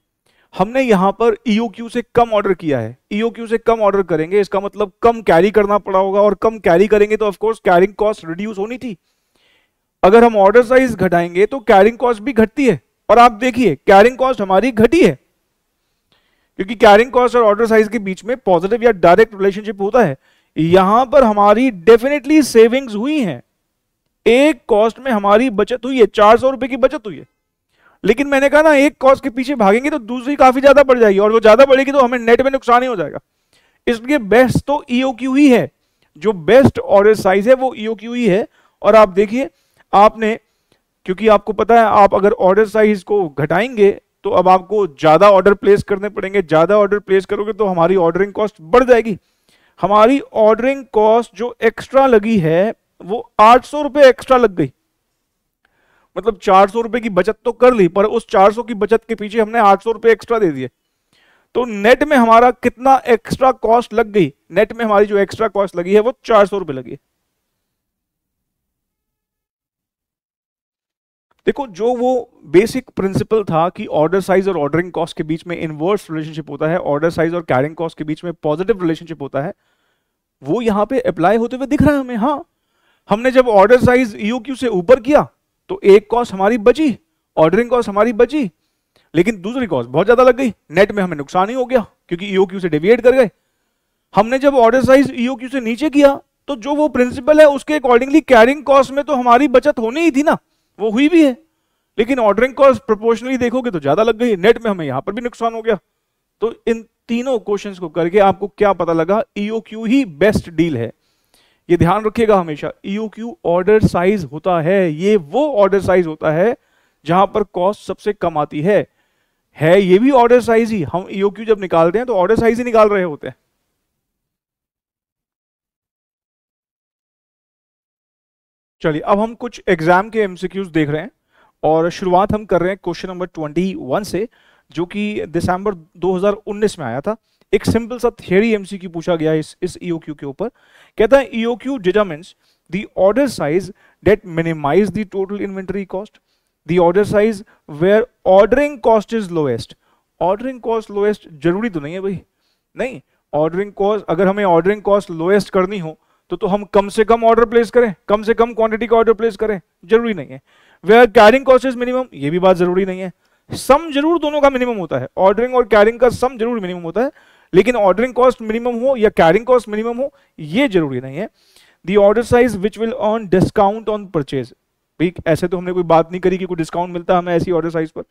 हमने यहां पर क्यू e से कम ऑर्डर किया है क्यू e से कम ऑर्डर करेंगे इसका मतलब कम कैरी करना पड़ा होगा और कम कैरी करेंगे तो ऑफकोर्स कैरिंग कॉस्ट रिड्यूस होनी थी अगर हम ऑर्डर साइज घटाएंगे तो कैरिंग कॉस्ट भी घटती है और आप देखिए कैरिंग कॉस्ट हमारी घटी है क्योंकि कैरिंग कॉस्ट और ऑर्डर साइज के बीच में पॉजिटिव या डायरेक्ट रिलेशनशिप होता है यहां पर हमारी डेफिनेटली सेविंग्स हुई हैं एक कॉस्ट में हमारी बचत हुई है चार सौ रुपए की बचत हुई है लेकिन मैंने कहा ना एक कॉज के पीछे भागेंगे तो दूसरी काफी ज्यादा बढ़ जाएगी और वो ज्यादा बढ़ेगी तो हमें नेट में नुकसान ही हो जाएगा इसलिए बेस्ट तो क्यू e ही है जो बेस्ट ऑर्डर साइज है वो क्यू e ही है और आप देखिए आपने क्योंकि आपको पता है आप अगर ऑर्डर साइज को घटाएंगे तो अब आपको ज्यादा ऑर्डर प्लेस करने पड़ेंगे ज्यादा ऑर्डर प्लेस करोगे तो हमारी ऑर्डरिंग कॉस्ट बढ़ जाएगी हमारी ऑर्डरिंग कॉस्ट जो एक्स्ट्रा लगी है वो आठ सौ रुपए एक्स्ट्रा लग गई मतलब चार सौ रुपए की बचत तो कर ली पर उस चार सौ की बचत के पीछे हमने आठ सौ रुपए एक्स्ट्रा दे दिए तो नेट में हमारा कितना एक्स्ट्रा कॉस्ट लग गई नेट में हमारी जो एक्स्ट्रा कॉस्ट लगी है वो चार सौ रुपए लगी देखो जो वो बेसिक प्रिंसिपल था कि ऑर्डर साइज और ऑर्डरिंग कॉस्ट के बीच में इनवर्स रिलेशनशिप होता है ऑर्डर साइज और कैरिंग कॉस्ट के बीच में पॉजिटिव रिलेशनशिप होता है वो यहाँ पे अप्लाई होते हुए दिख रहा है हमें हाँ हमने जब ऑर्डर साइज ईओक्यू से ऊपर किया तो एक कॉस्ट हमारी बची ऑर्डरिंग कॉस्ट हमारी बची लेकिन दूसरी कॉस्ट बहुत ज्यादा लग गई नेट में हमें नुकसान ही हो गया क्योंकि क्यू e से डेविएट कर गए हमने जब ऑर्डर साइज क्यू से नीचे किया तो जो वो प्रिंसिपल है उसके अकॉर्डिंगली कैरिंग कॉस्ट में तो हमारी बचत होनी ही थी ना वो हुई भी है लेकिन ऑर्डरिंग कॉस्ट प्रोपोर्शनली देखोगे तो ज्यादा लग गई नेट में हमें यहां पर भी नुकसान हो गया तो इन तीनों क्वेश्चंस को करके आपको क्या पता लगा ईओक्यू e ही बेस्ट डील है ये ध्यान रखिएगा हमेशा ईओक्यू ऑर्डर साइज होता है ये वो ऑर्डर साइज होता है जहां पर कॉस्ट सबसे कम आती है है ये भी ऑर्डर साइज ही हम ईओक्यू e जब निकालते हैं तो ऑर्डर साइज ही निकाल रहे होते हैं चलिए अब हम कुछ एग्जाम के एमसीक्यूज देख रहे हैं और शुरुआत हम कर रहे हैं क्वेश्चन नंबर 21 से जो कि दिसंबर 2019 में आया था एक सिंपल सा थियरी एमसीक्यू पूछा गया इस इस ईओक्यू e के ऊपर कहता है EOQ determines the order size that minimise the total inventory cost the order size where ordering cost is lowest ordering cost lowest जरूरी तो नहीं है भाई नहीं ऑर्डरिंग कॉस्ट अगर हमें ऑर्डरिंग कॉस्ट लोएस्ट करनी हो तो तो हम कम से कम ऑर्डर प्लेस करें कम से कम क्वांटिटी का ऑर्डर प्लेस करें जरूरी नहीं है where carrying cost is minimum ये भी बात जरूरी नहीं है सम जरूर दोनों का मिनिमम होता है ऑर्डरिंग और कैरिंग का सम जरूर मिनिमम होता है लेकिन ऑर्डरिंग कॉस्ट मिनिमम हो या कैरिंग कॉस्ट मिनिमम हो ये जरूरी नहीं है the order size which will earn discount on purchase ठीक ऐसे तो हमने कोई बात नहीं करी कि कोई डिस्काउंट मिलता हमें ऐसी ऑर्डर साइज पर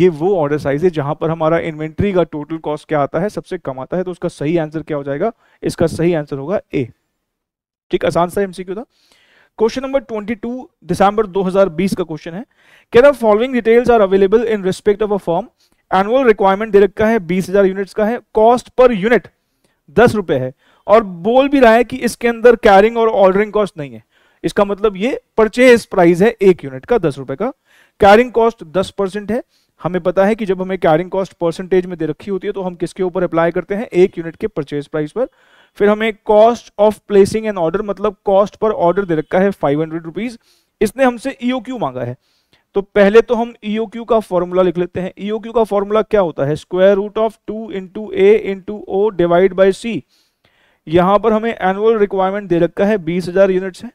ये वो ऑर्डर साइज है जहां पर हमारा इन्वेंट्री का टोटल कॉस्ट क्या आता है सबसे कम आता है तो उसका सही आंसर क्या हो जाएगा इसका सही आंसर होगा ए ठीक आसान सा एमसीक्यू था क्वेश्चन नंबर 22 दिसंबर 2020 का क्वेश्चन है कह रहा following details are available in respect of a form annual requirement दे रखा है बीस हजार यूनिट का है कॉस्ट पर यूनिट दस रुपए है और बोल भी रहा है कि इसके अंदर कैरिंग और ऑर्डरिंग कॉस्ट नहीं है इसका मतलब ये परचेज प्राइस है एक यूनिट का दस रुपए का कैरिंग कॉस्ट दस परसेंट है हमें पता है कि जब हमें कैरिंग कॉस्ट परसेंटेज में दे रखी होती है तो हम किसके ऊपर अप्लाई करते हैं एक यूनिट के परचेज प्राइस पर फिर हमें cost of placing an order मतलब कॉस्ट पर ऑर्डर दे रखा है फाइव हंड्रेड इसने हमसे ईओ e मांगा है तो पहले तो हम ईओक्यू e का फॉर्मूला लिख लेते हैं ईओक्यू e का फॉर्मूला क्या होता है square root of two into A into O divide by C यहां पर हमें एनुअल रिक्वायरमेंट दे रखा है बीस हजार यूनिट है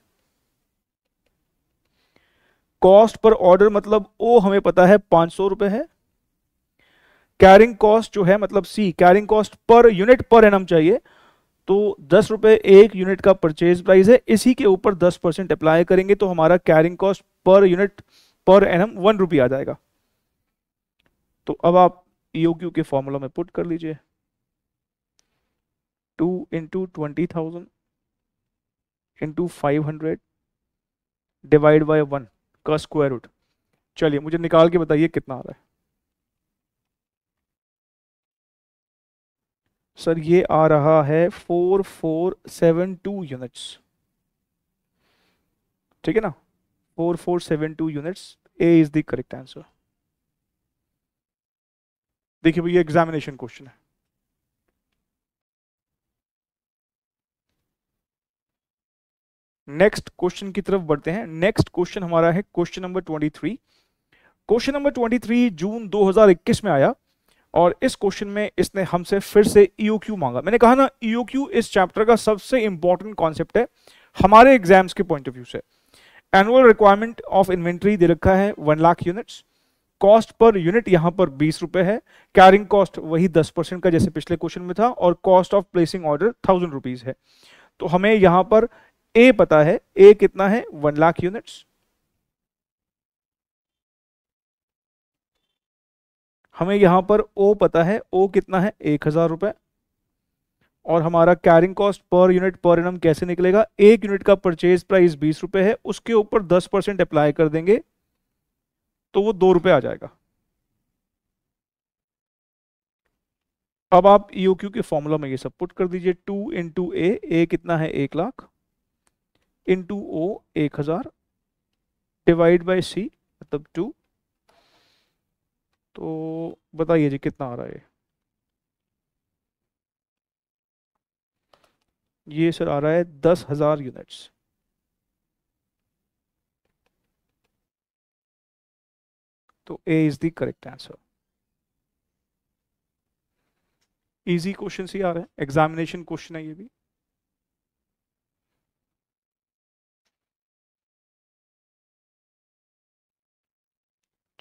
कॉस्ट पर ऑर्डर मतलब ओ हमें पता है पांच सौ रुपए है कैरिंग कॉस्ट जो है मतलब C carrying cost per unit per annum चाहिए तो दस रुपए एक यूनिट का परचेज प्राइस है इसी के ऊपर दस परसेंट अप्लाई करेंगे तो हमारा carrying cost per unit per annum one rupee आ जाएगा तो अब आप ईओक्यू e के फॉर्मूला में पुट कर लीजिए two into twenty thousand into five hundred divide by one का स्क्वायर रूट चलिए मुझे निकाल के बताइए कितना आ रहा है सर ये आ रहा है four four seven two units ठीक है ना 4472 units. A is the correct answer. देखिए भैया एग्जामिनेशन क्वेश्चन है नेक्स्ट क्वेश्चन की तरफ बढ़ते हैं नेक्स्ट क्वेश्चन हमारा है question number 23 question number 23 June 2021 में आया और इस क्वेश्चन में इसने हमसे फिर से ईओक्यू e मांगा मैंने कहा ना ईओक्यू e इस चैप्टर का सबसे इंपॉर्टेंट कॉन्सेप्ट है हमारे एग्जाम्स के पॉइंट ऑफ व्यू से एनुअल रिक्वायरमेंट ऑफ इन्वेंट्री दे रखा है one lakh units cost per unit यहां पर बीस रुपए है कैरिंग कॉस्ट वही दस परसेंट का जैसे पिछले क्वेश्चन में था और cost of placing order thousand rupees है तो हमें यहां पर ए पता है ए कितना है वन लाख यूनिट्स हमें यहां पर ओ पता है ओ कितना है एक हजार रुपए और हमारा carrying cost per unit per annum कैसे निकलेगा एक यूनिट का परचेज प्राइस बीस रुपये है उसके ऊपर दस परसेंट अप्लाई कर देंगे तो वो दो रुपये आ जाएगा अब आप ई e क्यू के फॉर्मूला में ये सब पुट कर दीजिए टू इंटू ए ए कितना है एक लाख इंटू ओ एक हज़ार डिवाइड बाई सी मतलब टू तो बताइए जी कितना आ रहा है ये सर आ रहा है दस हज़ार यूनिट्स तो A is the correct answer easy question ही आ रहे हैं एग्जामिनेशन क्वेश्चन है ये भी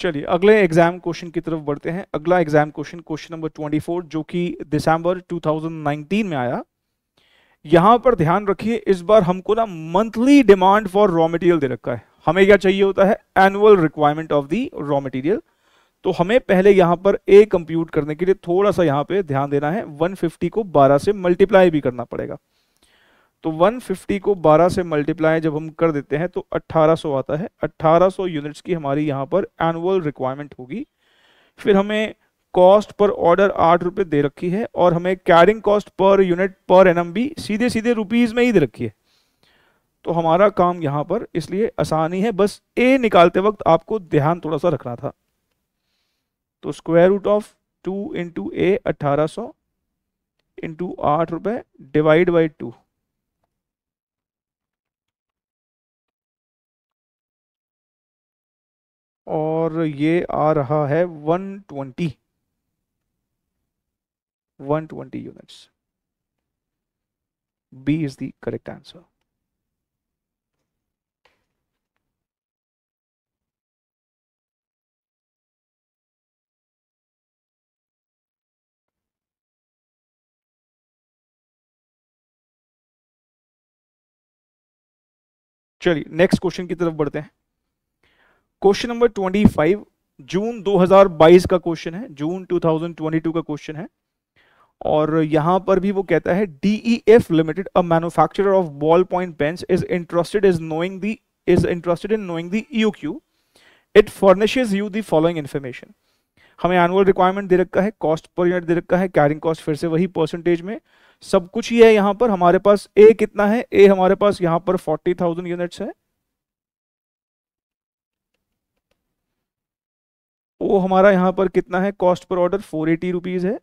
चलिए अगले एग्जाम क्वेश्चन की तरफ बढ़ते हैं अगला एग्जाम क्वेश्चन क्वेश्चन नंबर 24 जो कि दिसंबर 2019 में आया यहां पर ध्यान रखिए इस बार हमको ना monthly demand for raw material दे रखा है हमें क्या चाहिए होता है annual requirement of the raw material तो हमें पहले यहां पर ए कंप्यूट करने के लिए थोड़ा सा यहां पे ध्यान देना है 150 को 12 से मल्टीप्लाई भी करना पड़ेगा तो 150 को 12 से मल्टीप्लाई जब हम कर देते हैं तो 1800 आता है 1800 यूनिट्स की हमारी यहाँ पर एनुअल रिक्वायरमेंट होगी फिर हमें कॉस्ट पर ऑर्डर आठ रुपए दे रखी है और हमें carrying cost per unit per annum भी सीधे सीधे रुपीज़ में ही दे रखी है तो हमारा काम यहाँ पर इसलिए आसानी है बस ए निकालते वक्त आपको ध्यान थोड़ा सा रखना था तो square root of two into A अट्ठारह सौ इंटू आठ रुपए डिवाइड बाई टू और ये आ रहा है one twenty 120 units. B is the correct answer. चलिए नेक्स्ट क्वेश्चन की तरफ बढ़ते हैं क्वेश्चन नंबर 25 जून 2022 का क्वेश्चन है जून 2022 का क्वेश्चन है और यहां पर भी वो कहता है DEF Limited, a manufacturer of ballpoint pens, is interested is knowing the is interested in knowing the EOQ. It furnishes you the following information. हमें एनुअल रिक्वायरमेंट दे रखा है कॉस्ट पर यूनिट दे रखा है कैरिंग कॉस्ट फिर से वही परसेंटेज में सब कुछ ही है यहाँ पर हमारे पास ए कितना है ए हमारे पास यहाँ पर फोर्टी थाउजेंड यूनिट है वो हमारा यहाँ पर कितना है cost per order four eighty rupees है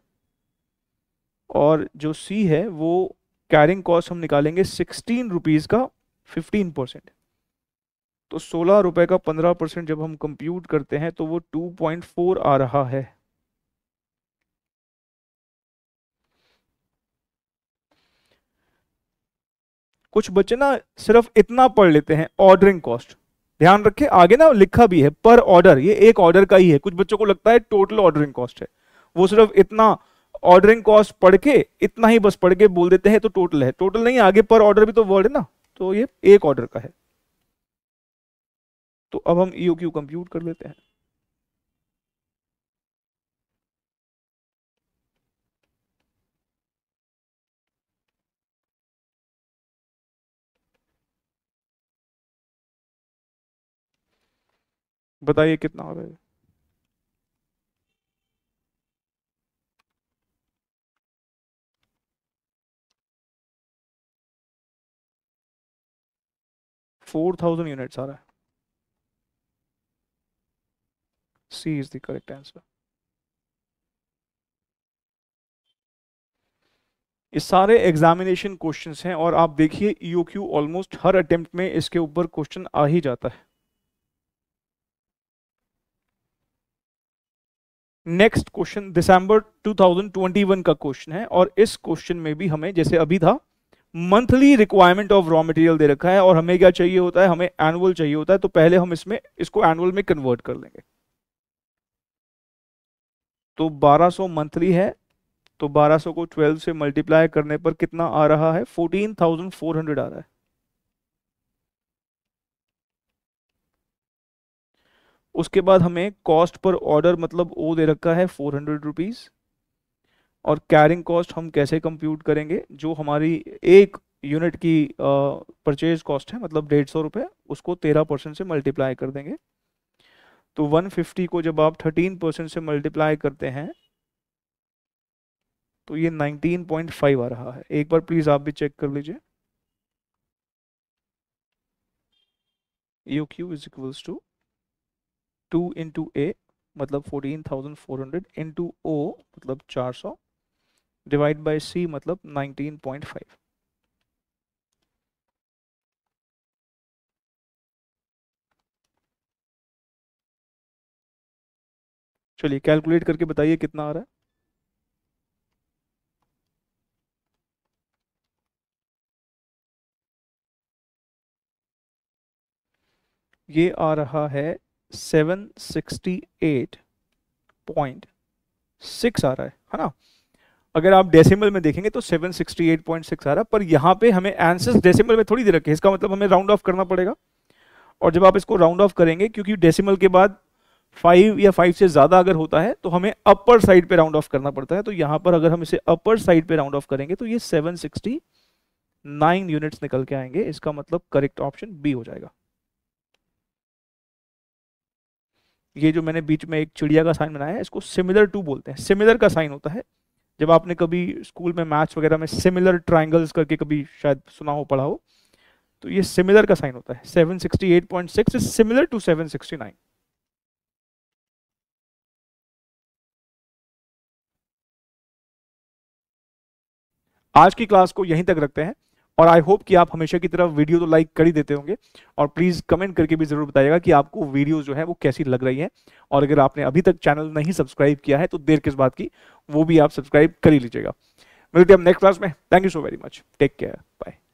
और जो सी है वो कैरिंग कॉस्ट हम निकालेंगे सिक्सटीन रुपीज़ का फिफ्टीन परसेंट तो सोलह रुपए का पंद्रह परसेंट जब हम कंप्यूट करते हैं तो वो टू पॉइंट फोर आ रहा है कुछ बच्चे ना सिर्फ इतना पढ़ लेते हैं ऑर्डरिंग कॉस्ट ध्यान रखे आगे ना लिखा भी है पर ऑर्डर ये एक ऑर्डर का ही है कुछ बच्चों को लगता है टोटल ऑर्डरिंग कॉस्ट है वो सिर्फ इतना ऑर्डरिंग कॉस्ट पढ़ के इतना ही बस पढ़ के बोल देते हैं तो टोटल है टोटल नहीं आगे पर ऑर्डर भी तो वर्ड है ना तो ये एक ऑर्डर का है तो अब हम ईओ क्यू कंप्यूट कर लेते हैं बताइए कितना हो रहा है फोर थाउजेंड यूनिट आ रहा है C is the correct answer ये सारे एग्जामिनेशन क्वेश्चंस हैं और आप देखिए ईओक्यू e ऑलमोस्ट हर अटेम्प्ट में इसके ऊपर क्वेश्चन आ ही जाता है नेक्स्ट क्वेश्चन दिसंबर 2021 का क्वेश्चन है और इस क्वेश्चन में भी हमें जैसे अभी था monthly requirement of raw material दे रखा है और हमें क्या चाहिए होता है हमें एनुअल चाहिए होता है तो पहले हम इसमें इसको एनुअल में कन्वर्ट कर लेंगे तो 1200 मंथली है तो 1200 को 12 से मल्टीप्लाई करने पर कितना आ रहा है 14,400 आ रहा है उसके बाद हमें कॉस्ट पर ऑर्डर मतलब ओ दे रखा है फोर हंड्रेड रुपीज़ और कैरिंग कॉस्ट हम कैसे कंप्यूट करेंगे जो हमारी एक यूनिट की परचेज कॉस्ट है मतलब डेढ़ सौ रुपये उसको तेरह परसेंट से मल्टीप्लाई कर देंगे तो वन फिफ्टी को जब आप थर्टीन परसेंट से मल्टीप्लाई करते हैं तो ये नाइनटीन पॉइंट फाइव आ रहा है एक बार प्लीज़ आप भी चेक कर लीजिए U Q is equals to two into A मतलब fourteen thousand four hundred into O मतलब चार सौ डिवाइड बाय सी मतलब 19.5 चलिए कैलकुलेट करके बताइए कितना आ रहा है ये आ रहा है 768.6 आ रहा है है ना अगर आप डेसिमल में देखेंगे तो 768.6 आ रहा पर यहाँ पे हमें आंसर्स डेसिमल में थोड़ी दे रखे इसका मतलब हमें राउंड ऑफ करना पड़ेगा और जब आप इसको राउंड ऑफ करेंगे क्योंकि डेसिमल के बाद फाइव या फाइव से ज्यादा अगर होता है तो हमें अपर साइड पे राउंड ऑफ करना पड़ता है तो यहाँ पर अगर हम इसे अपर साइड पे राउंड ऑफ करेंगे तो ये 769 यूनिट्स निकल के आएंगे इसका मतलब करेक्ट ऑप्शन बी हो जाएगा ये जो मैंने बीच में एक चिड़िया का साइन बनाया है इसको सिमिलर टू बोलते हैं सिमिलर का साइन होता है जब आपने कभी स्कूल में मैथ्स वगैरह में सिमिलर ट्राइंगल्स करके कभी शायद सुना हो पढ़ा हो तो ये सिमिलर का साइन होता है 768.6 इज सिमिलर टू 769 आज की क्लास को यहीं तक रखते हैं और आई होप कि आप हमेशा की तरह वीडियो तो लाइक कर ही देते होंगे और प्लीज़ कमेंट करके भी ज़रूर बताइएगा कि आपको वीडियो जो है वो कैसी लग रही है और अगर आपने अभी तक चैनल नहीं सब्सक्राइब किया है तो देर किस बात की वो भी आप सब्सक्राइब कर ही लीजिएगा मिलते हैं नेक्स्ट क्लास में thank you so very much take care bye